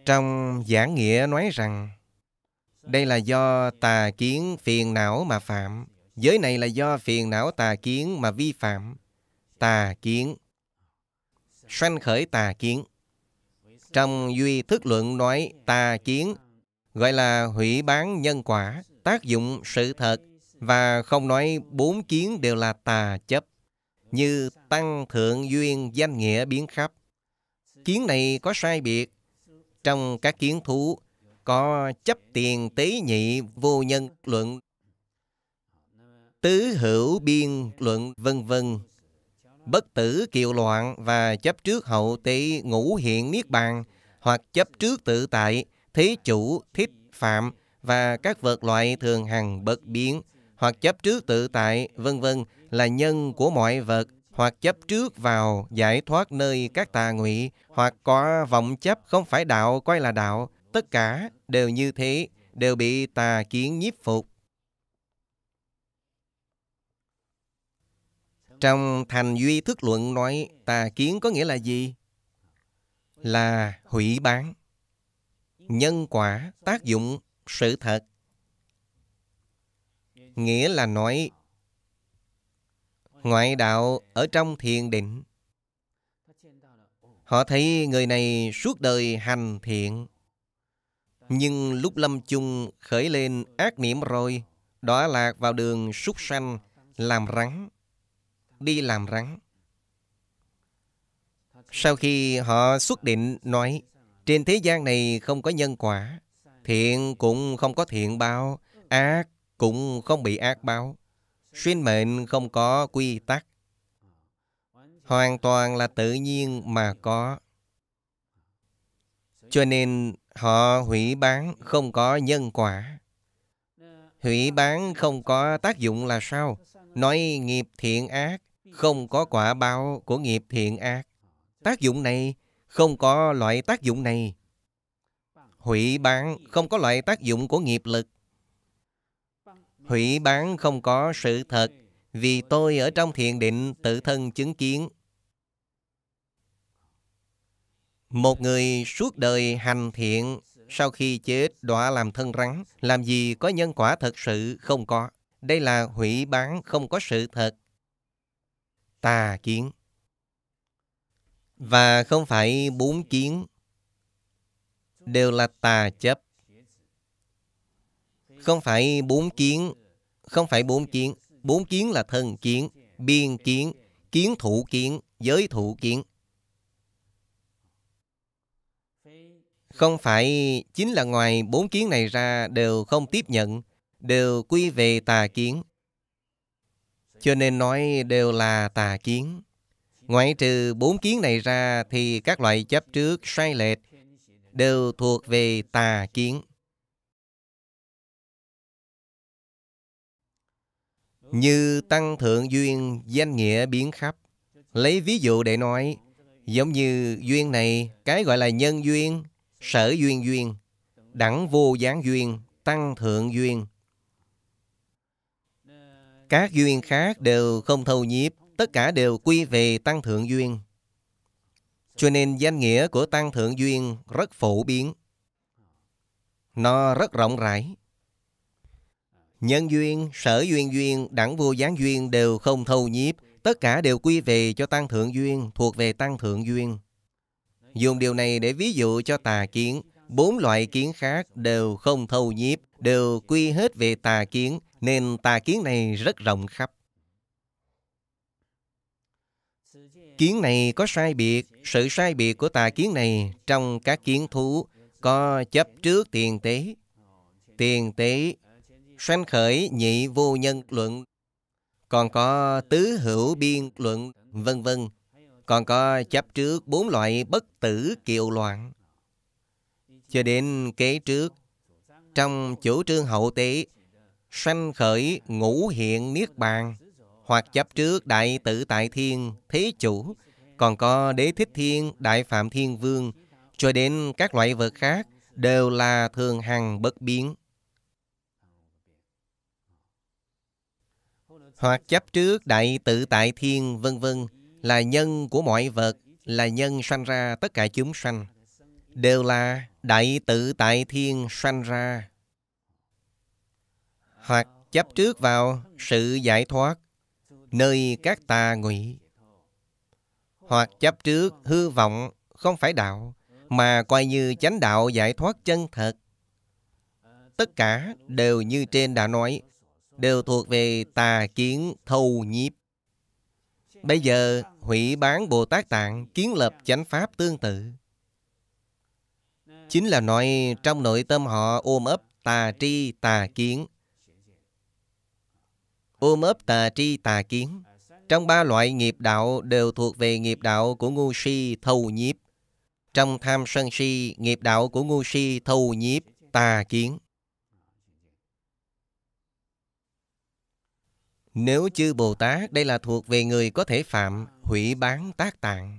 Trong giảng nghĩa nói rằng, đây là do tà kiến phiền não mà phạm. Giới này là do phiền não tà kiến mà vi phạm. Tà kiến. Sanh khởi tà kiến. Trong Duy Thức Luận nói tà kiến gọi là hủy bán nhân quả, tác dụng sự thật và không nói bốn kiến đều là tà chấp như tăng thượng duyên danh nghĩa biến khắp. Kiến này có sai biệt. Trong các kiến thú có chấp tiền tế nhị vô nhân luận tứ hữu biên luận vân vân bất tử kiều loạn và chấp trước hậu tỷ ngũ hiện niết bàn hoặc chấp trước tự tại thế chủ thích phạm và các vật loại thường hằng bất biến hoặc chấp trước tự tại vân vân là nhân của mọi vật hoặc chấp trước vào giải thoát nơi các tà ngụy hoặc có vọng chấp không phải đạo coi là đạo tất cả đều như thế đều bị tà kiến nhiếp phục Trong Thành Duy Thức Luận nói tà kiến có nghĩa là gì? Là hủy bán, nhân quả, tác dụng, sự thật. Nghĩa là nói ngoại đạo ở trong thiền định. Họ thấy người này suốt đời hành thiện. Nhưng lúc lâm chung khởi lên ác niệm rồi, đọa lạc vào đường súc sanh, làm rắn, đi làm rắn. Sau khi họ xuất định nói trên thế gian này không có nhân quả, thiện cũng không có thiện báo, ác cũng không bị ác báo, sinh mệnh không có quy tắc. Hoàn toàn là tự nhiên mà có. Cho nên họ hủy bán không có nhân quả. Hủy bán không có tác dụng là sao? Nói nghiệp thiện ác không có quả báo của nghiệp thiện ác. Tác dụng này không có loại tác dụng này. Hủy bán không có loại tác dụng của nghiệp lực. Hủy bán không có sự thật vì tôi ở trong thiền định tự thân chứng kiến. Một người suốt đời hành thiện sau khi chết đọa làm thân rắn, làm gì có nhân quả thật sự không có. Đây là hủy bán không có sự thật tà kiến. Và không phải bốn kiến đều là tà chấp. Không phải bốn kiến, không phải bốn kiến. Bốn kiến là thân kiến, biên kiến, kiến thủ kiến, giới thủ kiến. Không phải chính là ngoài bốn kiến này ra đều không tiếp nhận, đều quy về tà kiến. Cho nên nói đều là tà kiến. Ngoại trừ bốn kiến này ra thì các loại chấp trước sai lệch đều thuộc về tà kiến. Như tăng thượng duyên danh nghĩa biến khắp. Lấy ví dụ để nói, giống như duyên này, cái gọi là nhân duyên, sở duyên duyên, đẳng vô gián duyên, tăng thượng duyên, các duyên khác đều không thâu nhiếp, tất cả đều quy về tăng thượng duyên. Cho nên danh nghĩa của tăng thượng duyên rất phổ biến. Nó rất rộng rãi. Nhân duyên, sở duyên duyên, đẳng vô gián duyên đều không thâu nhiếp, tất cả đều quy về cho tăng thượng duyên, thuộc về tăng thượng duyên. Dùng điều này để ví dụ cho tà kiến, bốn loại kiến khác đều không thâu nhiếp, đều quy hết về tà kiến, nên tà kiến này rất rộng khắp. Kiến này có sai biệt, sự sai biệt của tà kiến này trong các kiến thú có chấp trước tiền tế. Tiền tế sanh khởi nhị vô nhân luận, còn có tứ hữu biên luận, vân vân. Còn có chấp trước bốn loại bất tử kiều loạn. Cho đến kế trước, trong chủ trương hậu tế sanh khởi ngũ hiện niết bàn hoặc chấp trước đại tự tại thiên thế chủ còn có đế thích thiên đại phạm thiên vương cho đến các loại vật khác đều là thường hằng bất biến hoặc chấp trước đại tự tại thiên vân vân là nhân của mọi vật là nhân sanh ra tất cả chúng sanh đều là đại tự tại thiên sanh ra hoặc chấp trước vào sự giải thoát nơi các tà ngụy hoặc chấp trước hư vọng không phải đạo mà coi như chánh đạo giải thoát chân thật tất cả đều như trên đã nói đều thuộc về tà kiến thâu nhiếp bây giờ hủy bán bồ tát tạng kiến lập chánh pháp tương tự chính là nói trong nội tâm họ ôm ấp tà tri tà kiến ôm ấp tà tri tà kiến. Trong ba loại nghiệp đạo đều thuộc về nghiệp đạo của ngu si thâu nhiếp. Trong tham sân si, nghiệp đạo của ngu si thâu nhiếp tà kiến. Nếu chư Bồ Tát, đây là thuộc về người có thể phạm hủy bán tác tạng.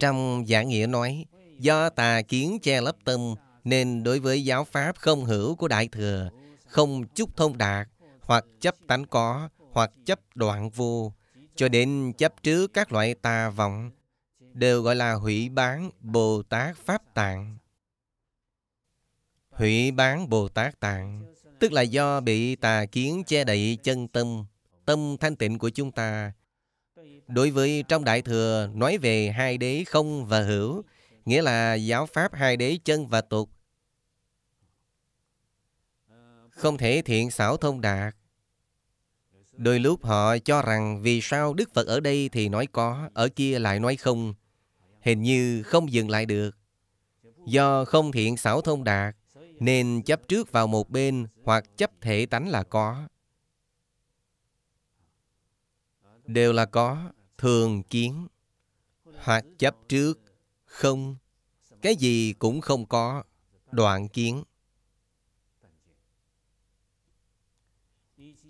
Trong giảng nghĩa nói, do tà kiến che lấp tâm, nên đối với giáo pháp không hữu của Đại Thừa, không chút thông đạt, hoặc chấp tánh có, hoặc chấp đoạn vô, cho đến chấp trước các loại tà vọng, đều gọi là hủy bán Bồ Tát Pháp Tạng. Hủy bán Bồ Tát Tạng, tức là do bị tà kiến che đậy chân tâm, tâm thanh tịnh của chúng ta. Đối với trong Đại Thừa nói về hai đế không và hữu, nghĩa là giáo pháp hai đế chân và tục, không thể thiện xảo thông đạt Đôi lúc họ cho rằng vì sao Đức Phật ở đây thì nói có, ở kia lại nói không. Hình như không dừng lại được. Do không thiện xảo thông đạt, nên chấp trước vào một bên hoặc chấp thể tánh là có. Đều là có, thường kiến, hoặc chấp trước, không, cái gì cũng không có, đoạn kiến.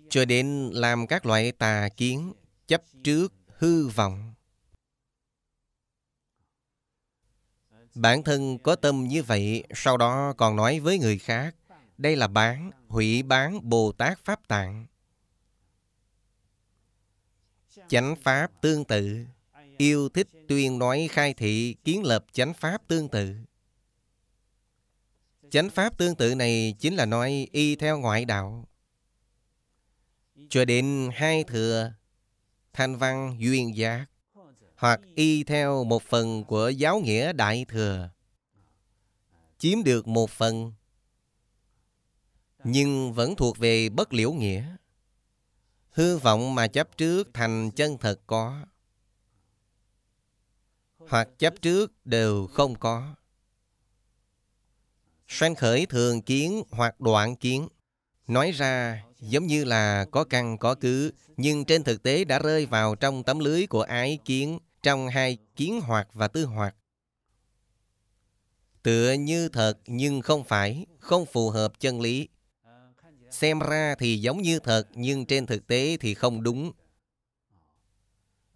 cho đến làm các loại tà kiến chấp trước hư vọng bản thân có tâm như vậy sau đó còn nói với người khác đây là bán hủy bán bồ tát pháp tạng chánh pháp tương tự yêu thích tuyên nói khai thị kiến lập chánh pháp tương tự chánh pháp tương tự này chính là nói y theo ngoại đạo cho đến hai thừa thanh văn duyên giác hoặc y theo một phần của giáo nghĩa đại thừa chiếm được một phần nhưng vẫn thuộc về bất liễu nghĩa hư vọng mà chấp trước thành chân thật có hoặc chấp trước đều không có sanh khởi thường kiến hoặc đoạn kiến nói ra giống như là có căn có cứ, nhưng trên thực tế đã rơi vào trong tấm lưới của ái kiến, trong hai kiến hoạt và tư hoạt. Tựa như thật nhưng không phải, không phù hợp chân lý. Xem ra thì giống như thật nhưng trên thực tế thì không đúng.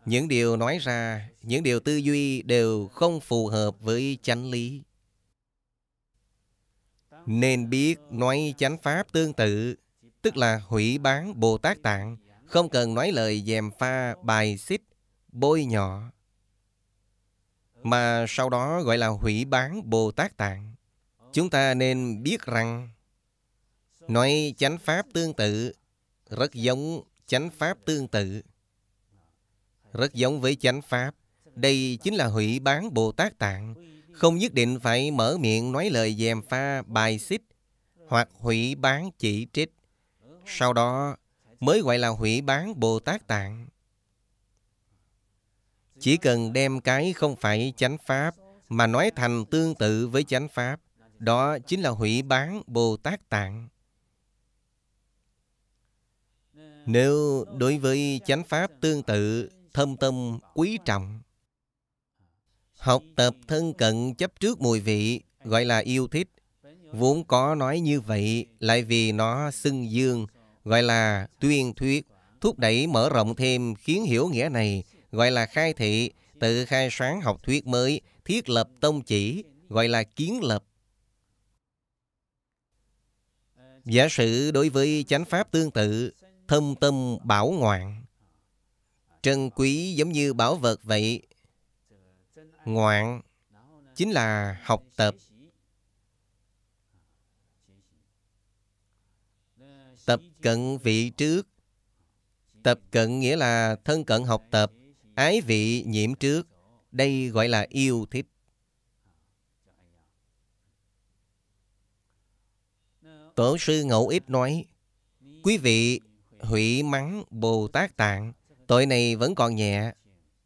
Những điều nói ra, những điều tư duy đều không phù hợp với chánh lý. Nên biết nói chánh pháp tương tự tức là hủy bán Bồ Tát Tạng, không cần nói lời dèm pha, bài xích, bôi nhọ, mà sau đó gọi là hủy bán Bồ Tát Tạng. Chúng ta nên biết rằng nói chánh pháp tương tự rất giống chánh pháp tương tự. Rất giống với chánh pháp. Đây chính là hủy bán Bồ Tát Tạng. Không nhất định phải mở miệng nói lời dèm pha, bài xích hoặc hủy bán chỉ trích. Sau đó mới gọi là hủy bán Bồ Tát Tạng. Chỉ cần đem cái không phải chánh Pháp mà nói thành tương tự với chánh Pháp, đó chính là hủy bán Bồ Tát Tạng. Nếu đối với chánh Pháp tương tự, thâm tâm quý trọng, học tập thân cận chấp trước mùi vị, gọi là yêu thích, Vốn có nói như vậy lại vì nó xưng dương, gọi là tuyên thuyết, thúc đẩy mở rộng thêm khiến hiểu nghĩa này, gọi là khai thị, tự khai sáng học thuyết mới, thiết lập tông chỉ, gọi là kiến lập. Giả sử đối với chánh pháp tương tự, thâm tâm bảo ngoạn. Trân quý giống như bảo vật vậy. Ngoạn chính là học tập Tập cận vị trước Tập cận nghĩa là thân cận học tập Ái vị nhiễm trước Đây gọi là yêu thích Tổ sư Ngẫu ít nói Quý vị hủy mắng Bồ Tát Tạng Tội này vẫn còn nhẹ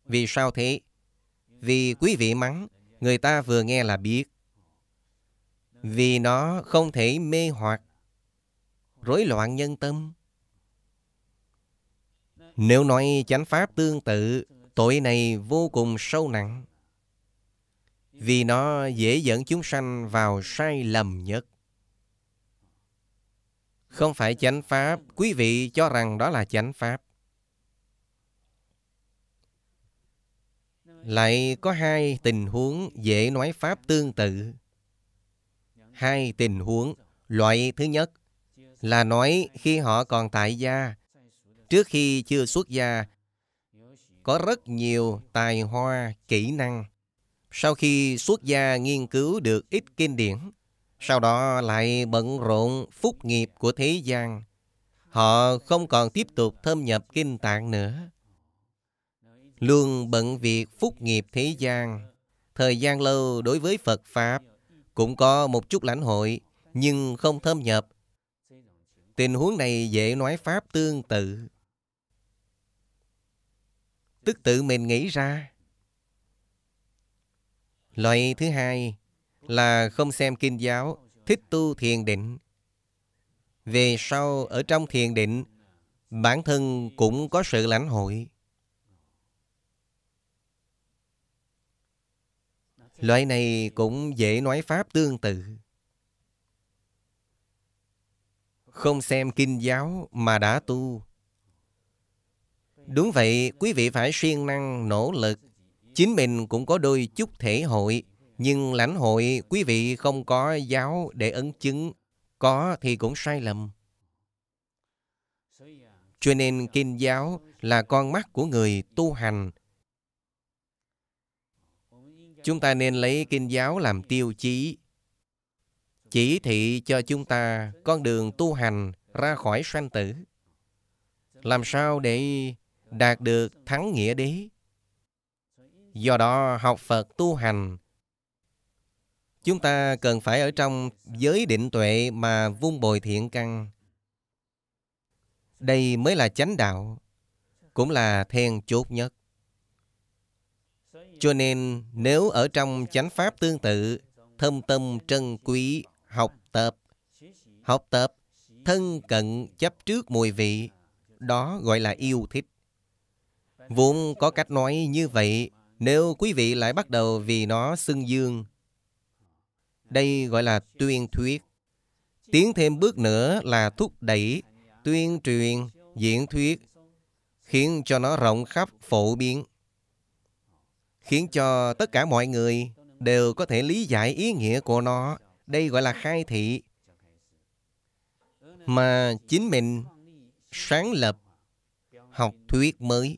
Vì sao thế? Vì quý vị mắng Người ta vừa nghe là biết Vì nó không thể mê hoặc rối loạn nhân tâm nếu nói chánh pháp tương tự tội này vô cùng sâu nặng vì nó dễ dẫn chúng sanh vào sai lầm nhất không phải chánh pháp quý vị cho rằng đó là chánh pháp lại có hai tình huống dễ nói pháp tương tự hai tình huống loại thứ nhất là nói khi họ còn tại gia, trước khi chưa xuất gia, có rất nhiều tài hoa, kỹ năng. Sau khi xuất gia nghiên cứu được ít kinh điển, sau đó lại bận rộn phúc nghiệp của thế gian, họ không còn tiếp tục thâm nhập kinh tạng nữa. Luôn bận việc phúc nghiệp thế gian, thời gian lâu đối với Phật Pháp cũng có một chút lãnh hội, nhưng không thâm nhập, Tình huống này dễ nói pháp tương tự. Tức tự mình nghĩ ra. Loại thứ hai là không xem kinh giáo, thích tu thiền định. Về sau ở trong thiền định, bản thân cũng có sự lãnh hội. Loại này cũng dễ nói pháp tương tự. Không xem kinh giáo mà đã tu Đúng vậy, quý vị phải siêng năng, nỗ lực Chính mình cũng có đôi chút thể hội Nhưng lãnh hội quý vị không có giáo để ấn chứng Có thì cũng sai lầm Cho nên kinh giáo là con mắt của người tu hành Chúng ta nên lấy kinh giáo làm tiêu chí chỉ thị cho chúng ta con đường tu hành ra khỏi sanh tử. Làm sao để đạt được thắng nghĩa đế? Do đó học Phật tu hành Chúng ta cần phải ở trong giới định tuệ mà vun bồi thiện căn. Đây mới là chánh đạo, cũng là then chốt nhất. Cho nên nếu ở trong chánh pháp tương tự, thâm tâm trân quý học tập học tập thân cận chấp trước mùi vị đó gọi là yêu thích vốn có cách nói như vậy nếu quý vị lại bắt đầu vì nó xưng dương đây gọi là tuyên thuyết tiến thêm bước nữa là thúc đẩy tuyên truyền diễn thuyết khiến cho nó rộng khắp phổ biến khiến cho tất cả mọi người đều có thể lý giải ý nghĩa của nó đây gọi là khai thị mà chính mình sáng lập học thuyết mới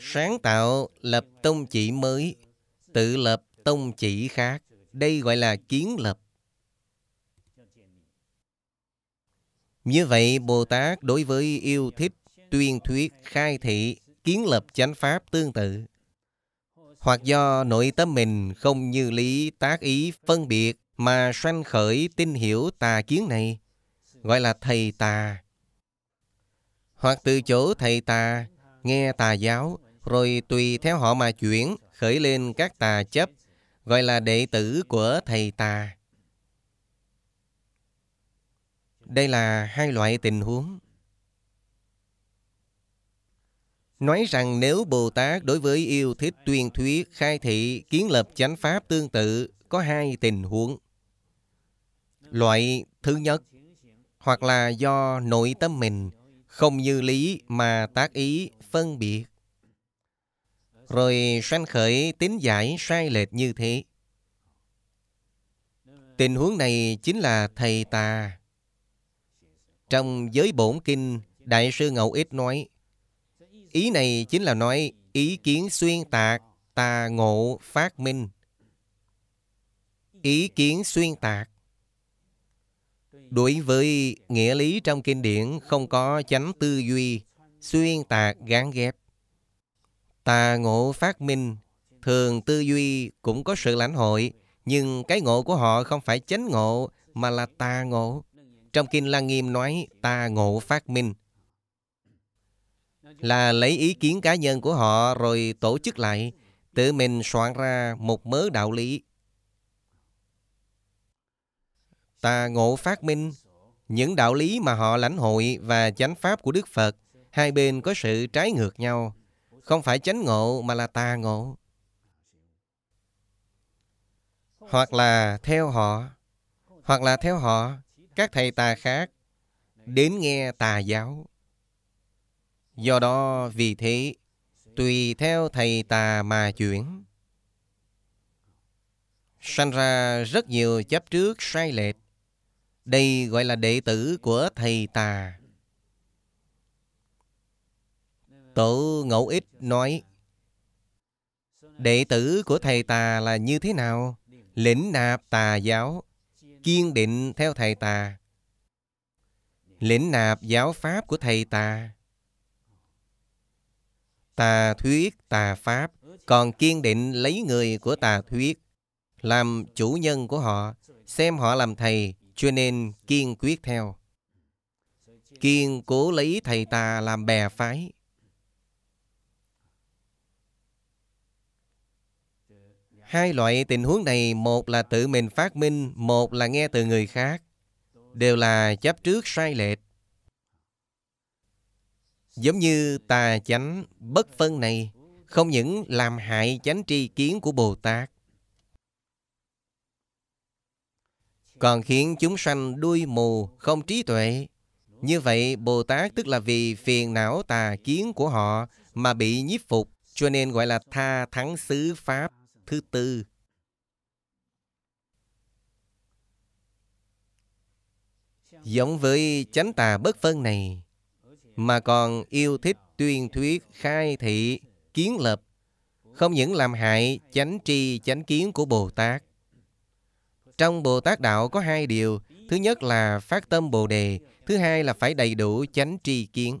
sáng tạo lập tông chỉ mới tự lập tông chỉ khác đây gọi là kiến lập như vậy bồ tát đối với yêu thích tuyên thuyết khai thị kiến lập chánh pháp tương tự hoặc do nội tâm mình không như lý tác ý phân biệt mà sanh khởi tin hiểu tà kiến này, gọi là thầy tà. Hoặc từ chỗ thầy tà, nghe tà giáo, rồi tùy theo họ mà chuyển, khởi lên các tà chấp, gọi là đệ tử của thầy tà. Đây là hai loại tình huống. Nói rằng nếu Bồ Tát đối với yêu thích tuyên thuyết, khai thị, kiến lập chánh pháp tương tự, có hai tình huống. Loại thứ nhất, hoặc là do nội tâm mình không như lý mà tác ý phân biệt. Rồi sanh khởi tín giải sai lệch như thế. Tình huống này chính là thầy tà. Trong giới bổn kinh, Đại sư Ngẫu ít nói, ý này chính là nói ý kiến xuyên tạc, tà ngộ phát minh. Ý kiến xuyên tạc Đối với nghĩa lý trong kinh điển không có chánh tư duy, xuyên tạc gán ghép. Tà ngộ phát minh, thường tư duy cũng có sự lãnh hội, nhưng cái ngộ của họ không phải chánh ngộ mà là tà ngộ. Trong kinh Lăng Nghiêm nói tà ngộ phát minh là lấy ý kiến cá nhân của họ rồi tổ chức lại, tự mình soạn ra một mớ đạo lý. tà ngộ phát minh, những đạo lý mà họ lãnh hội và chánh pháp của Đức Phật, hai bên có sự trái ngược nhau, không phải chánh ngộ mà là tà ngộ. Hoặc là theo họ, hoặc là theo họ, các thầy tà khác đến nghe tà giáo. Do đó, vì thế, tùy theo thầy tà mà chuyển. Sanh ra rất nhiều chấp trước sai lệch. Đây gọi là đệ tử của thầy tà Tổ Ngẫu Ích nói Đệ tử của thầy tà là như thế nào? Lĩnh nạp tà giáo Kiên định theo thầy tà Lĩnh nạp giáo pháp của thầy tà Tà thuyết tà pháp Còn kiên định lấy người của tà thuyết Làm chủ nhân của họ Xem họ làm thầy cho nên kiên quyết theo Kiên cố lấy thầy ta làm bè phái Hai loại tình huống này Một là tự mình phát minh Một là nghe từ người khác Đều là chấp trước sai lệch Giống như tà chánh bất phân này Không những làm hại chánh tri kiến của Bồ Tát còn khiến chúng sanh đuôi mù, không trí tuệ. Như vậy, Bồ Tát tức là vì phiền não tà kiến của họ mà bị nhiếp phục, cho nên gọi là tha thắng xứ Pháp thứ tư. Giống với chánh tà bất phân này, mà còn yêu thích tuyên thuyết khai thị kiến lập, không những làm hại chánh tri chánh kiến của Bồ Tát, trong Bồ Tát Đạo có hai điều. Thứ nhất là phát tâm Bồ Đề. Thứ hai là phải đầy đủ chánh tri kiến.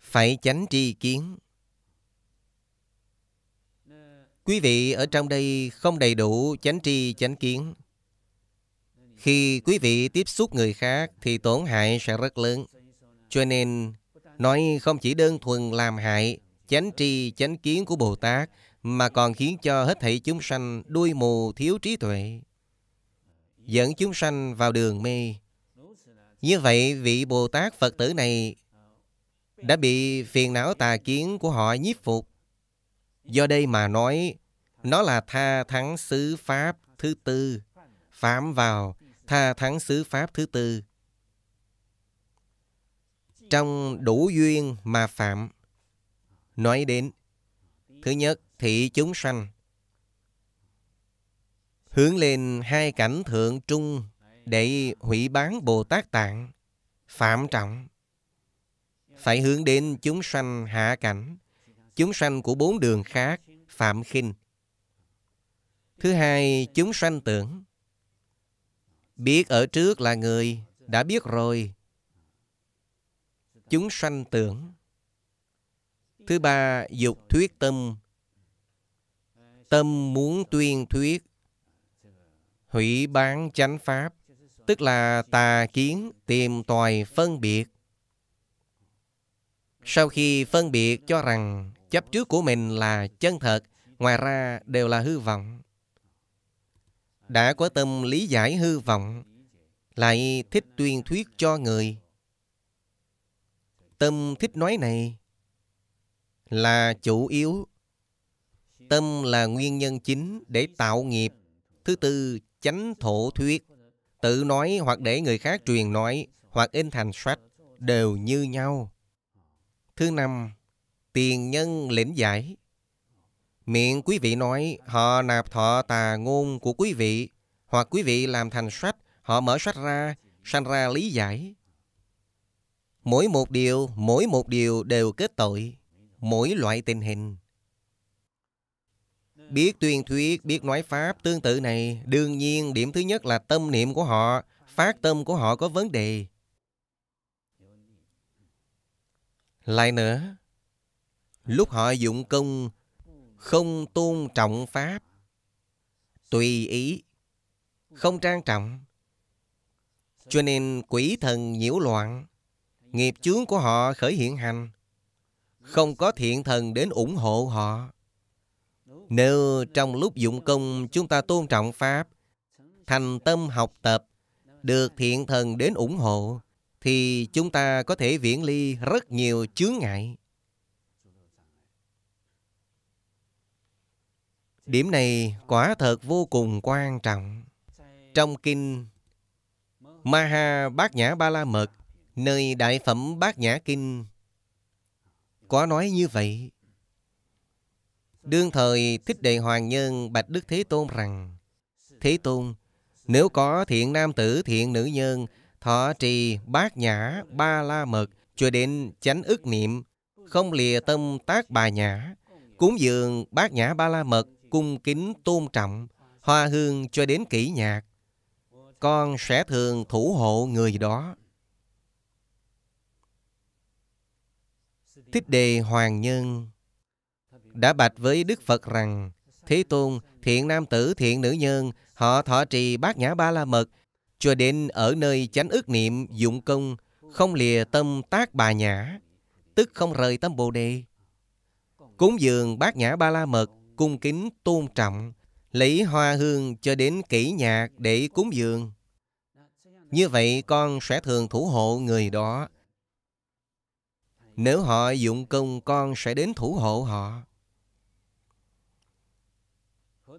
Phải chánh tri kiến. Quý vị ở trong đây không đầy đủ chánh tri chánh kiến. Khi quý vị tiếp xúc người khác thì tổn hại sẽ rất lớn. Cho nên, nói không chỉ đơn thuần làm hại, chánh tri chánh kiến của Bồ Tát mà còn khiến cho hết thảy chúng sanh đuôi mù thiếu trí tuệ, dẫn chúng sanh vào đường mê. Như vậy, vị Bồ Tát Phật tử này đã bị phiền não tà kiến của họ nhiếp phục. Do đây mà nói, nó là tha thắng xứ Pháp thứ tư, phạm vào tha thắng xứ Pháp thứ tư. Trong đủ duyên mà phạm, nói đến Thứ nhất, thị chúng sanh. Hướng lên hai cảnh thượng trung để hủy bán Bồ Tát Tạng, phạm trọng. Phải hướng đến chúng sanh hạ cảnh, chúng sanh của bốn đường khác, phạm khinh. Thứ hai, chúng sanh tưởng. Biết ở trước là người, đã biết rồi. Chúng sanh tưởng Thứ ba, dục thuyết tâm. Tâm muốn tuyên thuyết, hủy bán chánh pháp, tức là tà kiến tìm tòi phân biệt. Sau khi phân biệt cho rằng chấp trước của mình là chân thật, ngoài ra đều là hư vọng. Đã có tâm lý giải hư vọng, lại thích tuyên thuyết cho người. Tâm thích nói này, là chủ yếu tâm là nguyên nhân chính để tạo nghiệp thứ tư chánh thổ thuyết tự nói hoặc để người khác truyền nói hoặc in thành sách đều như nhau thứ năm tiền nhân lĩnh giải miệng quý vị nói họ nạp thọ tà ngôn của quý vị hoặc quý vị làm thành sách họ mở sách ra sanh ra lý giải mỗi một điều mỗi một điều đều kết tội mỗi loại tình hình. Biết tuyên thuyết, biết nói Pháp tương tự này, đương nhiên điểm thứ nhất là tâm niệm của họ, phát tâm của họ có vấn đề. Lại nữa, lúc họ dụng công không tôn trọng Pháp, tùy ý, không trang trọng, cho nên quỷ thần nhiễu loạn, nghiệp chướng của họ khởi hiện hành. Không có thiện thần đến ủng hộ họ Nếu trong lúc dụng công chúng ta tôn trọng Pháp Thành tâm học tập Được thiện thần đến ủng hộ Thì chúng ta có thể viễn ly rất nhiều chướng ngại Điểm này quả thật vô cùng quan trọng Trong kinh Maha Bát Nhã Ba La Mật Nơi Đại Phẩm Bát Nhã Kinh có nói như vậy Đương thời Thích Đệ Hoàng Nhân Bạch Đức Thế Tôn rằng Thế Tôn Nếu có thiện nam tử thiện nữ nhân Thọ trì bát nhã ba la mật Cho đến chánh ức niệm Không lìa tâm tác bà nhã Cúng dường bát nhã ba la mật Cung kính tôn trọng Hoa hương cho đến kỹ nhạc Con sẽ thường thủ hộ người đó Thích Đề Hoàng Nhân đã bạch với Đức Phật rằng Thế Tôn, thiện nam tử, thiện nữ nhân, họ thọ trì bát nhã ba la mật, cho đến ở nơi chánh ước niệm dụng công, không lìa tâm tác bà nhã, tức không rời tâm bồ đề. Cúng dường bát nhã ba la mật, cung kính tôn trọng, lấy hoa hương cho đến kỹ nhạc để cúng dường. Như vậy con sẽ thường thủ hộ người đó nếu họ dụng công con sẽ đến thủ hộ họ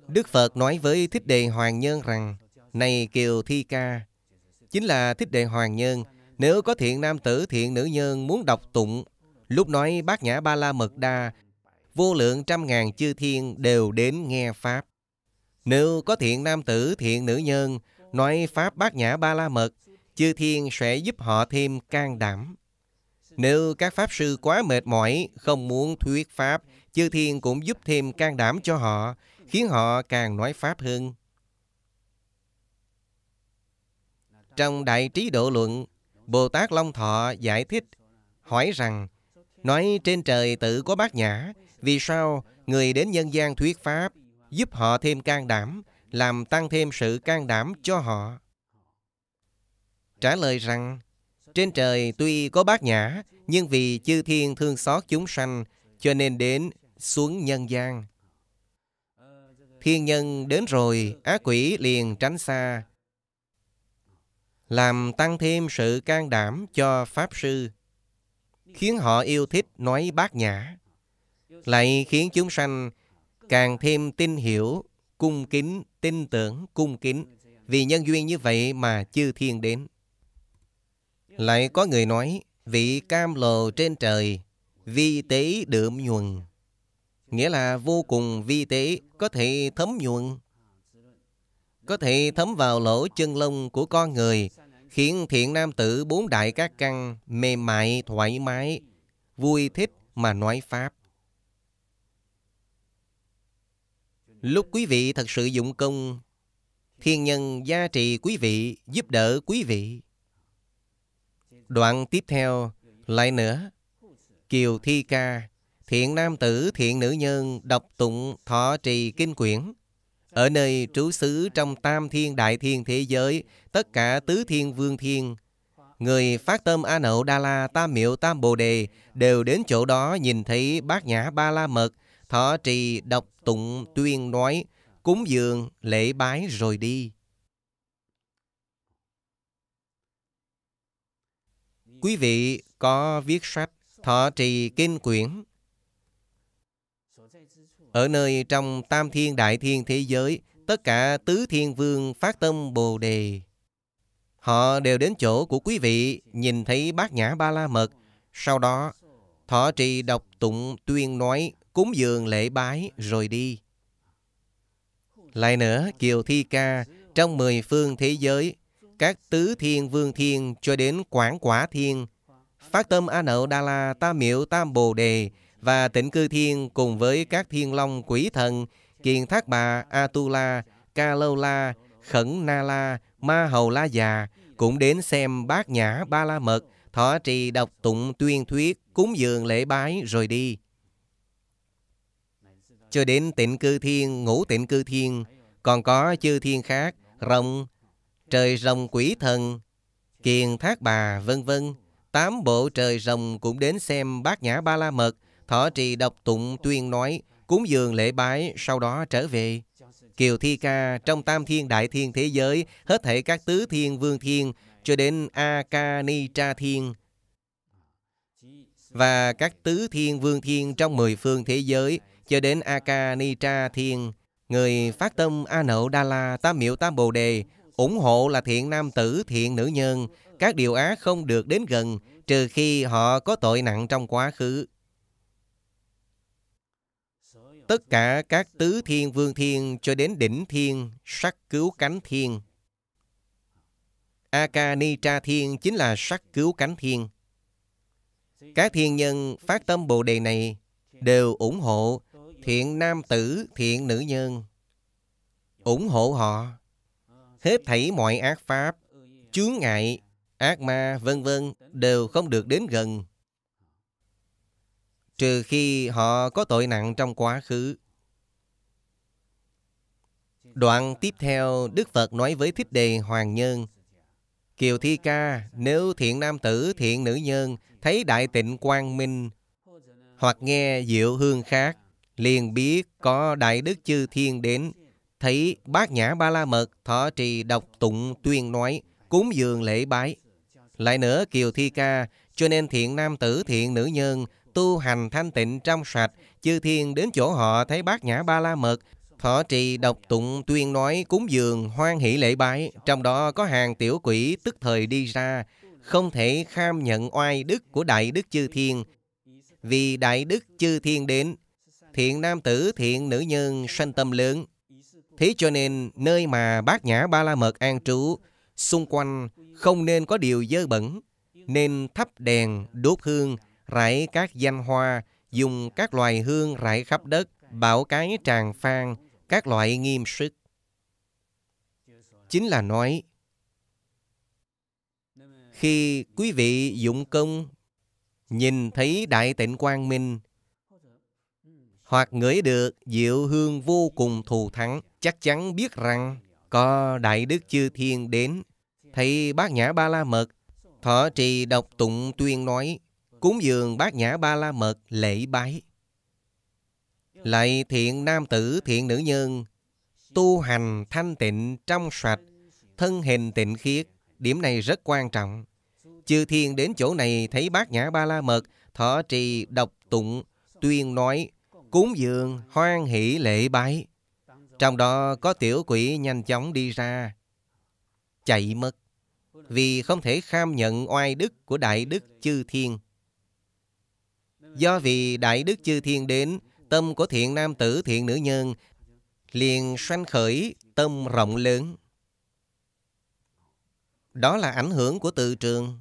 Đức Phật nói với Thích Đề Hoàng Nhân rằng Này Kiều Thi Ca Chính là Thích Đề Hoàng Nhân Nếu có thiện nam tử thiện nữ nhân muốn đọc tụng Lúc nói bát nhã ba la mật đa Vô lượng trăm ngàn chư thiên đều đến nghe Pháp Nếu có thiện nam tử thiện nữ nhân Nói Pháp bát nhã ba la mật Chư thiên sẽ giúp họ thêm can đảm nếu các Pháp sư quá mệt mỏi, không muốn thuyết Pháp, chư thiên cũng giúp thêm can đảm cho họ, khiến họ càng nói Pháp hơn. Trong Đại Trí Độ Luận, Bồ Tát Long Thọ giải thích, hỏi rằng, nói trên trời tự có bát nhã, vì sao người đến nhân gian thuyết Pháp giúp họ thêm can đảm, làm tăng thêm sự can đảm cho họ? Trả lời rằng, trên trời tuy có bát nhã, nhưng vì chư thiên thương xót chúng sanh, cho nên đến xuống nhân gian. Thiên nhân đến rồi, ác quỷ liền tránh xa. Làm tăng thêm sự can đảm cho Pháp Sư, khiến họ yêu thích nói bát nhã. Lại khiến chúng sanh càng thêm tin hiểu, cung kính, tin tưởng, cung kính. Vì nhân duyên như vậy mà chư thiên đến. Lại có người nói, vị cam lồ trên trời, vi tế đượm nhuần. Nghĩa là vô cùng vi tế, có thể thấm nhuần. Có thể thấm vào lỗ chân lông của con người, khiến thiện nam tử bốn đại các căn mềm mại, thoải mái, vui thích mà nói Pháp. Lúc quý vị thật sự dụng công, thiên nhân gia trì quý vị, giúp đỡ quý vị. Đoạn tiếp theo, lại nữa, Kiều Thi Ca, thiện nam tử, thiện nữ nhân, đọc tụng, thọ trì kinh quyển. Ở nơi trú xứ trong tam thiên đại thiên thế giới, tất cả tứ thiên vương thiên, người phát tâm A Nậu Đa La Tam Miệu Tam Bồ Đề đều đến chỗ đó nhìn thấy bát nhã ba la mật, thọ trì, đọc tụng, tuyên nói, cúng dường, lễ bái rồi đi. Quý vị có viết sách Thọ trì kinh quyển Ở nơi trong tam thiên đại thiên thế giới Tất cả tứ thiên vương phát tâm Bồ Đề Họ đều đến chỗ của quý vị Nhìn thấy bát nhã ba la mật Sau đó Thọ trì đọc tụng tuyên nói Cúng dường lễ bái rồi đi Lại nữa Kiều Thi Ca Trong mười phương thế giới các tứ thiên vương thiên cho đến quảng quả thiên, phát tâm A Nậu Đa La Tam Miệu Tam Bồ Đề và tịnh cư thiên cùng với các thiên long quỷ thần, kiền thác bà a Atula, Ca Lâu La, Khẩn Na La, Ma Hầu La Già cũng đến xem bát nhã ba la mật, thọ trì đọc tụng tuyên thuyết, cúng dường lễ bái rồi đi. Cho đến tịnh cư thiên, ngũ tịnh cư thiên, còn có chư thiên khác, rộng, trời rồng quỷ thần, kiền thác bà, vân vân. Tám bộ trời rồng cũng đến xem bát nhã ba la mật, thọ trì đọc tụng tuyên nói, cúng dường lễ bái, sau đó trở về. Kiều Thi Ca trong tam thiên đại thiên thế giới, hết thể các tứ thiên vương thiên, cho đến A Ca Ni Tra Thiên. Và các tứ thiên vương thiên trong mười phương thế giới, cho đến A Ca Ni Tra Thiên, người phát tâm A Nậu Đa La Tam Miệu Tam Bồ Đề, ủng hộ là thiện nam tử, thiện nữ nhân, các điều á không được đến gần, trừ khi họ có tội nặng trong quá khứ. Tất cả các tứ thiên vương thiên cho đến đỉnh thiên, sắc cứu cánh thiên. Akanitra thiên chính là sắc cứu cánh thiên. Các thiên nhân phát tâm Bồ Đề này đều ủng hộ thiện nam tử, thiện nữ nhân. Ủng hộ họ hết thảy mọi ác pháp, chướng ngại, ác ma, vân vân đều không được đến gần. Trừ khi họ có tội nặng trong quá khứ. Đoạn tiếp theo, Đức Phật nói với Thích Đề Hoàng Nhân, Kiều Thi Ca, nếu thiện nam tử, thiện nữ nhân, thấy đại tịnh quang minh, hoặc nghe diệu hương khác, liền biết có đại đức chư thiên đến thấy bát nhã ba la mật thọ trì đọc tụng tuyên nói cúng dường lễ bái lại nữa kiều thi ca cho nên thiện nam tử thiện nữ nhân tu hành thanh tịnh trong sạch chư thiên đến chỗ họ thấy bát nhã ba la mật thọ trì đọc tụng tuyên nói cúng dường hoan hỷ lễ bái trong đó có hàng tiểu quỷ tức thời đi ra không thể kham nhận oai đức của đại đức chư thiên vì đại đức chư thiên đến thiện nam tử thiện nữ nhân sanh tâm lớn Thế cho nên nơi mà bát nhã ba la mật an trú, xung quanh không nên có điều dơ bẩn, nên thắp đèn, đốt hương, rải các danh hoa, dùng các loài hương rải khắp đất, bảo cái tràn phan, các loại nghiêm sức. Chính là nói, khi quý vị dụng công nhìn thấy đại tịnh quang minh hoặc ngửi được diệu hương vô cùng thù thắng chắc chắn biết rằng có Đại Đức Chư Thiên đến. Thấy bác nhã ba la mật, thọ trì độc tụng tuyên nói, cúng dường bác nhã ba la mật lễ bái. Lại thiện nam tử thiện nữ nhân, tu hành thanh tịnh trong sạch, thân hình tịnh khiết, điểm này rất quan trọng. Chư Thiên đến chỗ này thấy bác nhã ba la mật, thọ trì độc tụng, tuyên nói, cúng dường hoan hỷ lễ bái. Trong đó có tiểu quỷ nhanh chóng đi ra, chạy mất, vì không thể kham nhận oai đức của Đại Đức Chư Thiên. Do vì Đại Đức Chư Thiên đến, tâm của thiện nam tử thiện nữ nhân liền sanh khởi tâm rộng lớn. Đó là ảnh hưởng của từ trường.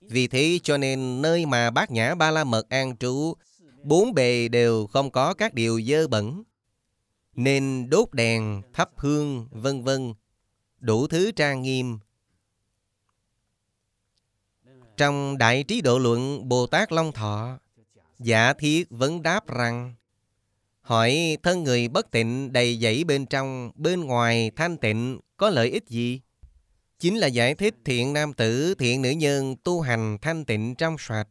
Vì thế cho nên nơi mà bát nhã ba la mật an trú, bốn bề đều không có các điều dơ bẩn nên đốt đèn, thắp hương, vân vân, đủ thứ trang nghiêm. Trong Đại Trí Độ Luận Bồ Tát Long Thọ, giả thiết vẫn đáp rằng Hỏi thân người bất tịnh đầy dẫy bên trong, bên ngoài thanh tịnh có lợi ích gì? Chính là giải thích thiện nam tử, thiện nữ nhân tu hành thanh tịnh trong sạch.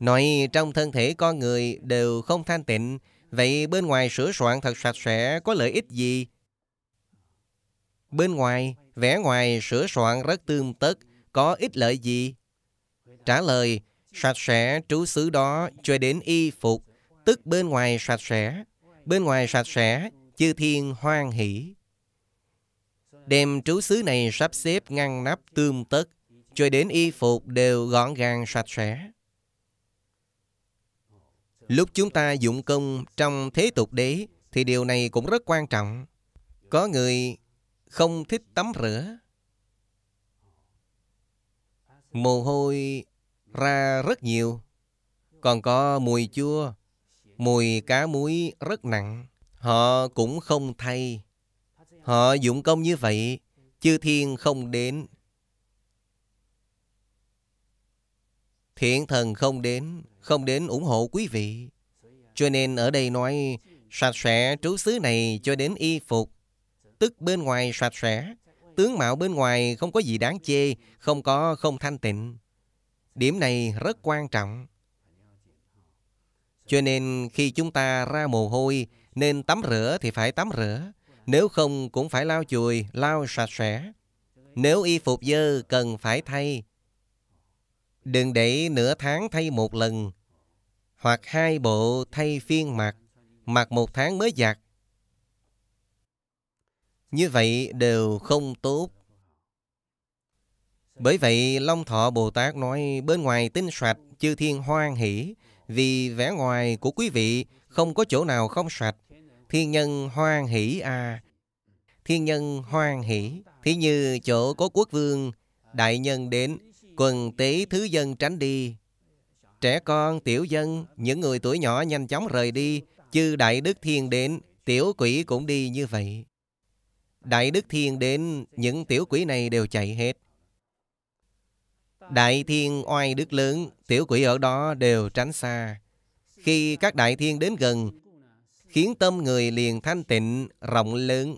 Nói trong thân thể con người đều không thanh tịnh, Vậy bên ngoài sửa soạn thật sạch sẽ có lợi ích gì? Bên ngoài, vẻ ngoài sửa soạn rất tương tất, có ích lợi gì? Trả lời, sạch sẽ trú xứ đó cho đến y phục, tức bên ngoài sạch sẽ. Bên ngoài sạch sẽ, chư thiên hoan hỷ. Đem trú xứ này sắp xếp ngăn nắp tương tất, cho đến y phục đều gọn gàng sạch sẽ. Lúc chúng ta dụng công trong thế tục đế thì điều này cũng rất quan trọng. Có người không thích tắm rửa. Mồ hôi ra rất nhiều. Còn có mùi chua, mùi cá muối rất nặng. Họ cũng không thay. Họ dụng công như vậy, chư thiên không đến. Thiện thần không đến, không đến ủng hộ quý vị. Cho nên ở đây nói sạch sẽ trú xứ này cho đến y phục. Tức bên ngoài sạch sẽ, tướng mạo bên ngoài không có gì đáng chê, không có không thanh tịnh. Điểm này rất quan trọng. Cho nên khi chúng ta ra mồ hôi, nên tắm rửa thì phải tắm rửa. Nếu không cũng phải lau chùi, lau sạch sẽ. Nếu y phục dơ cần phải thay. Đừng để nửa tháng thay một lần, hoặc hai bộ thay phiên mặc, mặc một tháng mới giặt. Như vậy đều không tốt. Bởi vậy, Long Thọ Bồ Tát nói bên ngoài tinh sạch, chư thiên hoan hỷ, vì vẻ ngoài của quý vị không có chỗ nào không sạch. Thiên nhân hoan hỷ à. Thiên nhân hoan hỷ. Thì như chỗ có quốc vương, đại nhân đến, quần tế thứ dân tránh đi, Trẻ con, tiểu dân, những người tuổi nhỏ nhanh chóng rời đi, chư Đại Đức Thiên đến, tiểu quỷ cũng đi như vậy. Đại Đức Thiên đến, những tiểu quỷ này đều chạy hết. Đại Thiên oai đức lớn, tiểu quỷ ở đó đều tránh xa. Khi các Đại Thiên đến gần, khiến tâm người liền thanh tịnh, rộng lớn.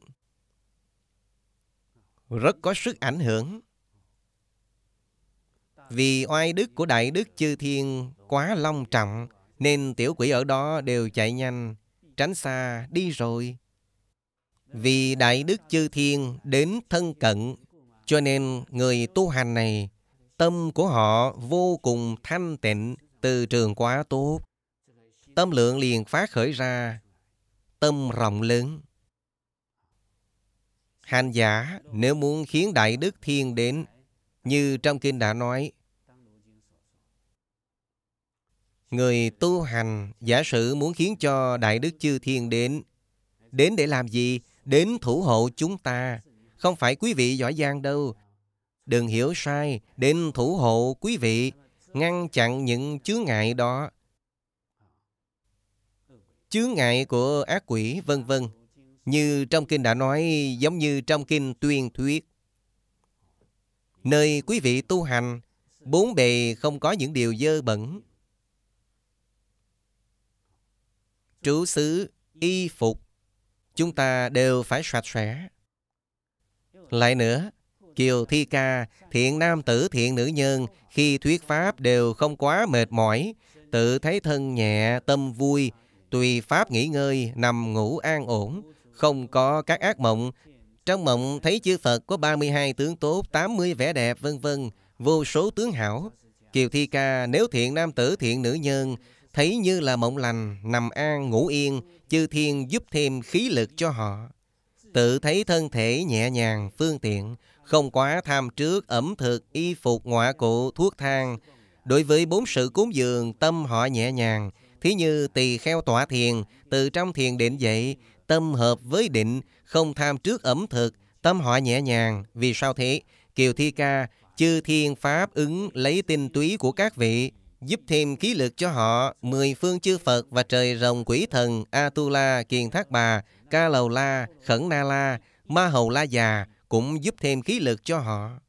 Rất có sức ảnh hưởng. Vì oai đức của Đại Đức Chư Thiên quá long trọng, nên tiểu quỷ ở đó đều chạy nhanh, tránh xa, đi rồi. Vì Đại Đức Chư Thiên đến thân cận, cho nên người tu hành này, tâm của họ vô cùng thanh tịnh, từ trường quá tốt. Tâm lượng liền phát khởi ra, tâm rộng lớn. Hành giả nếu muốn khiến Đại Đức Thiên đến, như trong kinh đã nói, Người tu hành giả sử muốn khiến cho Đại Đức Chư Thiên đến. Đến để làm gì? Đến thủ hộ chúng ta. Không phải quý vị giỏi giang đâu. Đừng hiểu sai, đến thủ hộ quý vị, ngăn chặn những chướng ngại đó. Chướng ngại của ác quỷ, vân vân. Như trong kinh đã nói, giống như trong kinh tuyên thuyết. Nơi quý vị tu hành, bốn bề không có những điều dơ bẩn, trú xứ, y phục, chúng ta đều phải sạch sẽ. Lại nữa, Kiều Thi Ca, thiện nam tử thiện nữ nhân, khi thuyết pháp đều không quá mệt mỏi, tự thấy thân nhẹ, tâm vui, tùy pháp nghỉ ngơi, nằm ngủ an ổn, không có các ác mộng. Trong mộng thấy chư Phật có 32 tướng tốt, 80 vẻ đẹp, vân vân, vô số tướng hảo. Kiều Thi Ca nếu thiện nam tử thiện nữ nhân, thấy như là mộng lành, nằm an, ngủ yên, chư thiên giúp thêm khí lực cho họ. Tự thấy thân thể nhẹ nhàng, phương tiện, không quá tham trước, ẩm thực, y phục, ngọa cụ, thuốc thang. Đối với bốn sự cúng dường, tâm họ nhẹ nhàng, thí như tỳ kheo tỏa thiền, từ trong thiền định dậy, tâm hợp với định, không tham trước ẩm thực, tâm họ nhẹ nhàng. Vì sao thế? Kiều Thi Ca, chư thiên pháp ứng lấy tinh túy của các vị, giúp thêm khí lực cho họ mười phương chư Phật và trời rồng quỷ thần Atula, Kiền Thác Bà, Ca Lầu La, Khẩn Na La, Ma Hầu La Già cũng giúp thêm khí lực cho họ.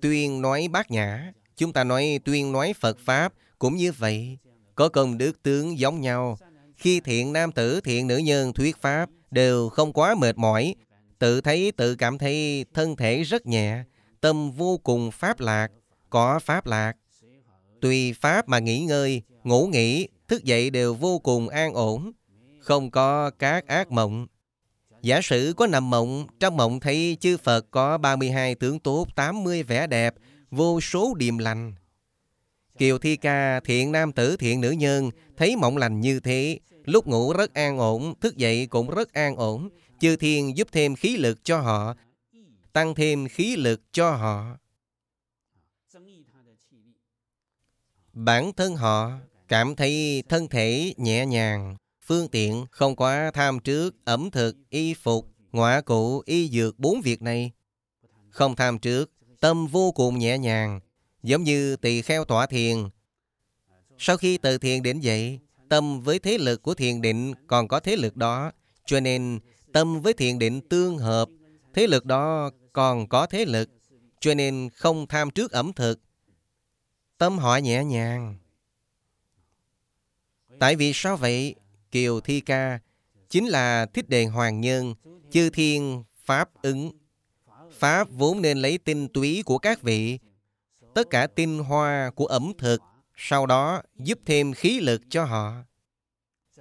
Tuyên nói bát nhã, chúng ta nói tuyên nói Phật Pháp cũng như vậy, có công đức tướng giống nhau. Khi thiện nam tử, thiện nữ nhân thuyết Pháp đều không quá mệt mỏi, tự thấy tự cảm thấy thân thể rất nhẹ, tâm vô cùng pháp lạc, có pháp lạc. Tùy pháp mà nghỉ ngơi, ngủ nghỉ, thức dậy đều vô cùng an ổn, không có các ác mộng. Giả sử có nằm mộng, trong mộng thấy chư Phật có 32 tướng tốt, 80 vẻ đẹp, vô số điềm lành. Kiều Thi Ca, thiện nam tử, thiện nữ nhân, thấy mộng lành như thế, lúc ngủ rất an ổn, thức dậy cũng rất an ổn, chư thiên giúp thêm khí lực cho họ, tăng thêm khí lực cho họ. Bản thân họ cảm thấy thân thể nhẹ nhàng, phương tiện không quá tham trước ẩm thực, y phục, ngọa cụ, y dược bốn việc này. Không tham trước, tâm vô cùng nhẹ nhàng, giống như tỳ kheo tỏa thiền. Sau khi từ thiền đến dậy, tâm với thế lực của thiền định còn có thế lực đó, cho nên tâm với thiền định tương hợp, thế lực đó còn có thế lực, cho nên không tham trước ẩm thực. Tâm họ nhẹ nhàng. Tại vì sao vậy? Kiều Thi Ca chính là thích đề hoàng nhân, chư thiên Pháp ứng. Pháp vốn nên lấy tinh túy của các vị, tất cả tinh hoa của ẩm thực, sau đó giúp thêm khí lực cho họ.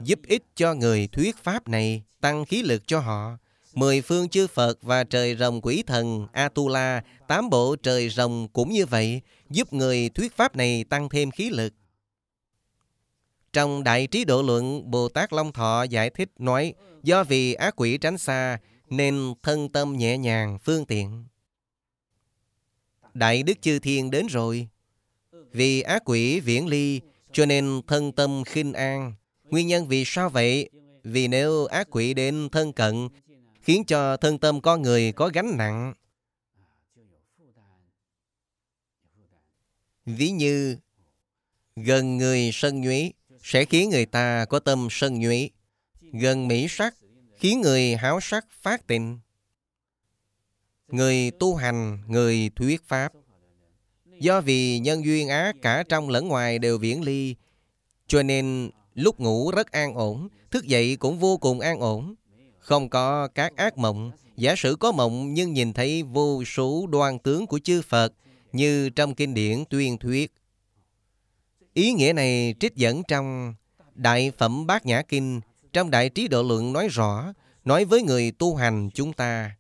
Giúp ích cho người thuyết Pháp này, tăng khí lực cho họ mười phương chư Phật và trời rồng quỷ thần Atula, tám bộ trời rồng cũng như vậy, giúp người thuyết pháp này tăng thêm khí lực. Trong Đại Trí Độ Luận, Bồ Tát Long Thọ giải thích nói, do vì ác quỷ tránh xa, nên thân tâm nhẹ nhàng, phương tiện. Đại Đức Chư Thiên đến rồi. Vì ác quỷ viễn ly, cho nên thân tâm khinh an. Nguyên nhân vì sao vậy? Vì nếu ác quỷ đến thân cận khiến cho thân tâm con người có gánh nặng. Ví như gần người sân nhuế sẽ khiến người ta có tâm sân nhuế. Gần mỹ sắc khiến người háo sắc phát tình. Người tu hành, người thuyết pháp. Do vì nhân duyên á cả trong lẫn ngoài đều viễn ly, cho nên lúc ngủ rất an ổn, thức dậy cũng vô cùng an ổn không có các ác mộng. Giả sử có mộng nhưng nhìn thấy vô số đoan tướng của chư Phật như trong kinh điển tuyên thuyết. Ý nghĩa này trích dẫn trong Đại Phẩm Bát Nhã Kinh, trong Đại Trí Độ Lượng nói rõ, nói với người tu hành chúng ta.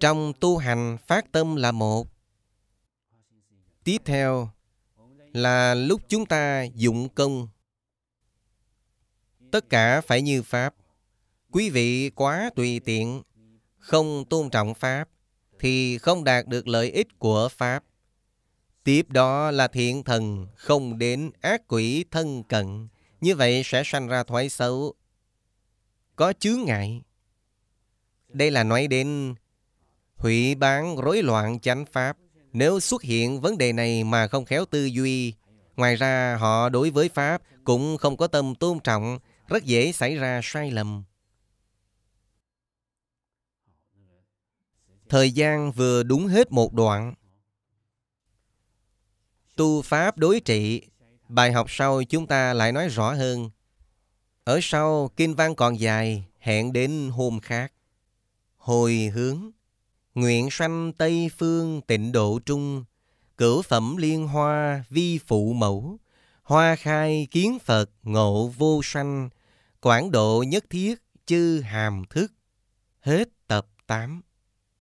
Trong tu hành phát tâm là một. Tiếp theo là lúc chúng ta dụng công. Tất cả phải như Pháp. Quý vị quá tùy tiện, không tôn trọng Pháp, thì không đạt được lợi ích của Pháp. Tiếp đó là thiện thần không đến ác quỷ thân cận, như vậy sẽ sanh ra thoái xấu. Có chướng ngại. Đây là nói đến hủy bán rối loạn chánh Pháp. Nếu xuất hiện vấn đề này mà không khéo tư duy, ngoài ra họ đối với Pháp cũng không có tâm tôn trọng, rất dễ xảy ra sai lầm. Thời gian vừa đúng hết một đoạn. Tu Pháp đối trị Bài học sau chúng ta lại nói rõ hơn. Ở sau, kinh văn còn dài, hẹn đến hôm khác. Hồi hướng Nguyện sanh Tây Phương tịnh độ trung Cửu phẩm liên hoa vi phụ mẫu Hoa khai kiến Phật ngộ vô sanh Quảng độ nhất thiết chư hàm thức Hết tập 8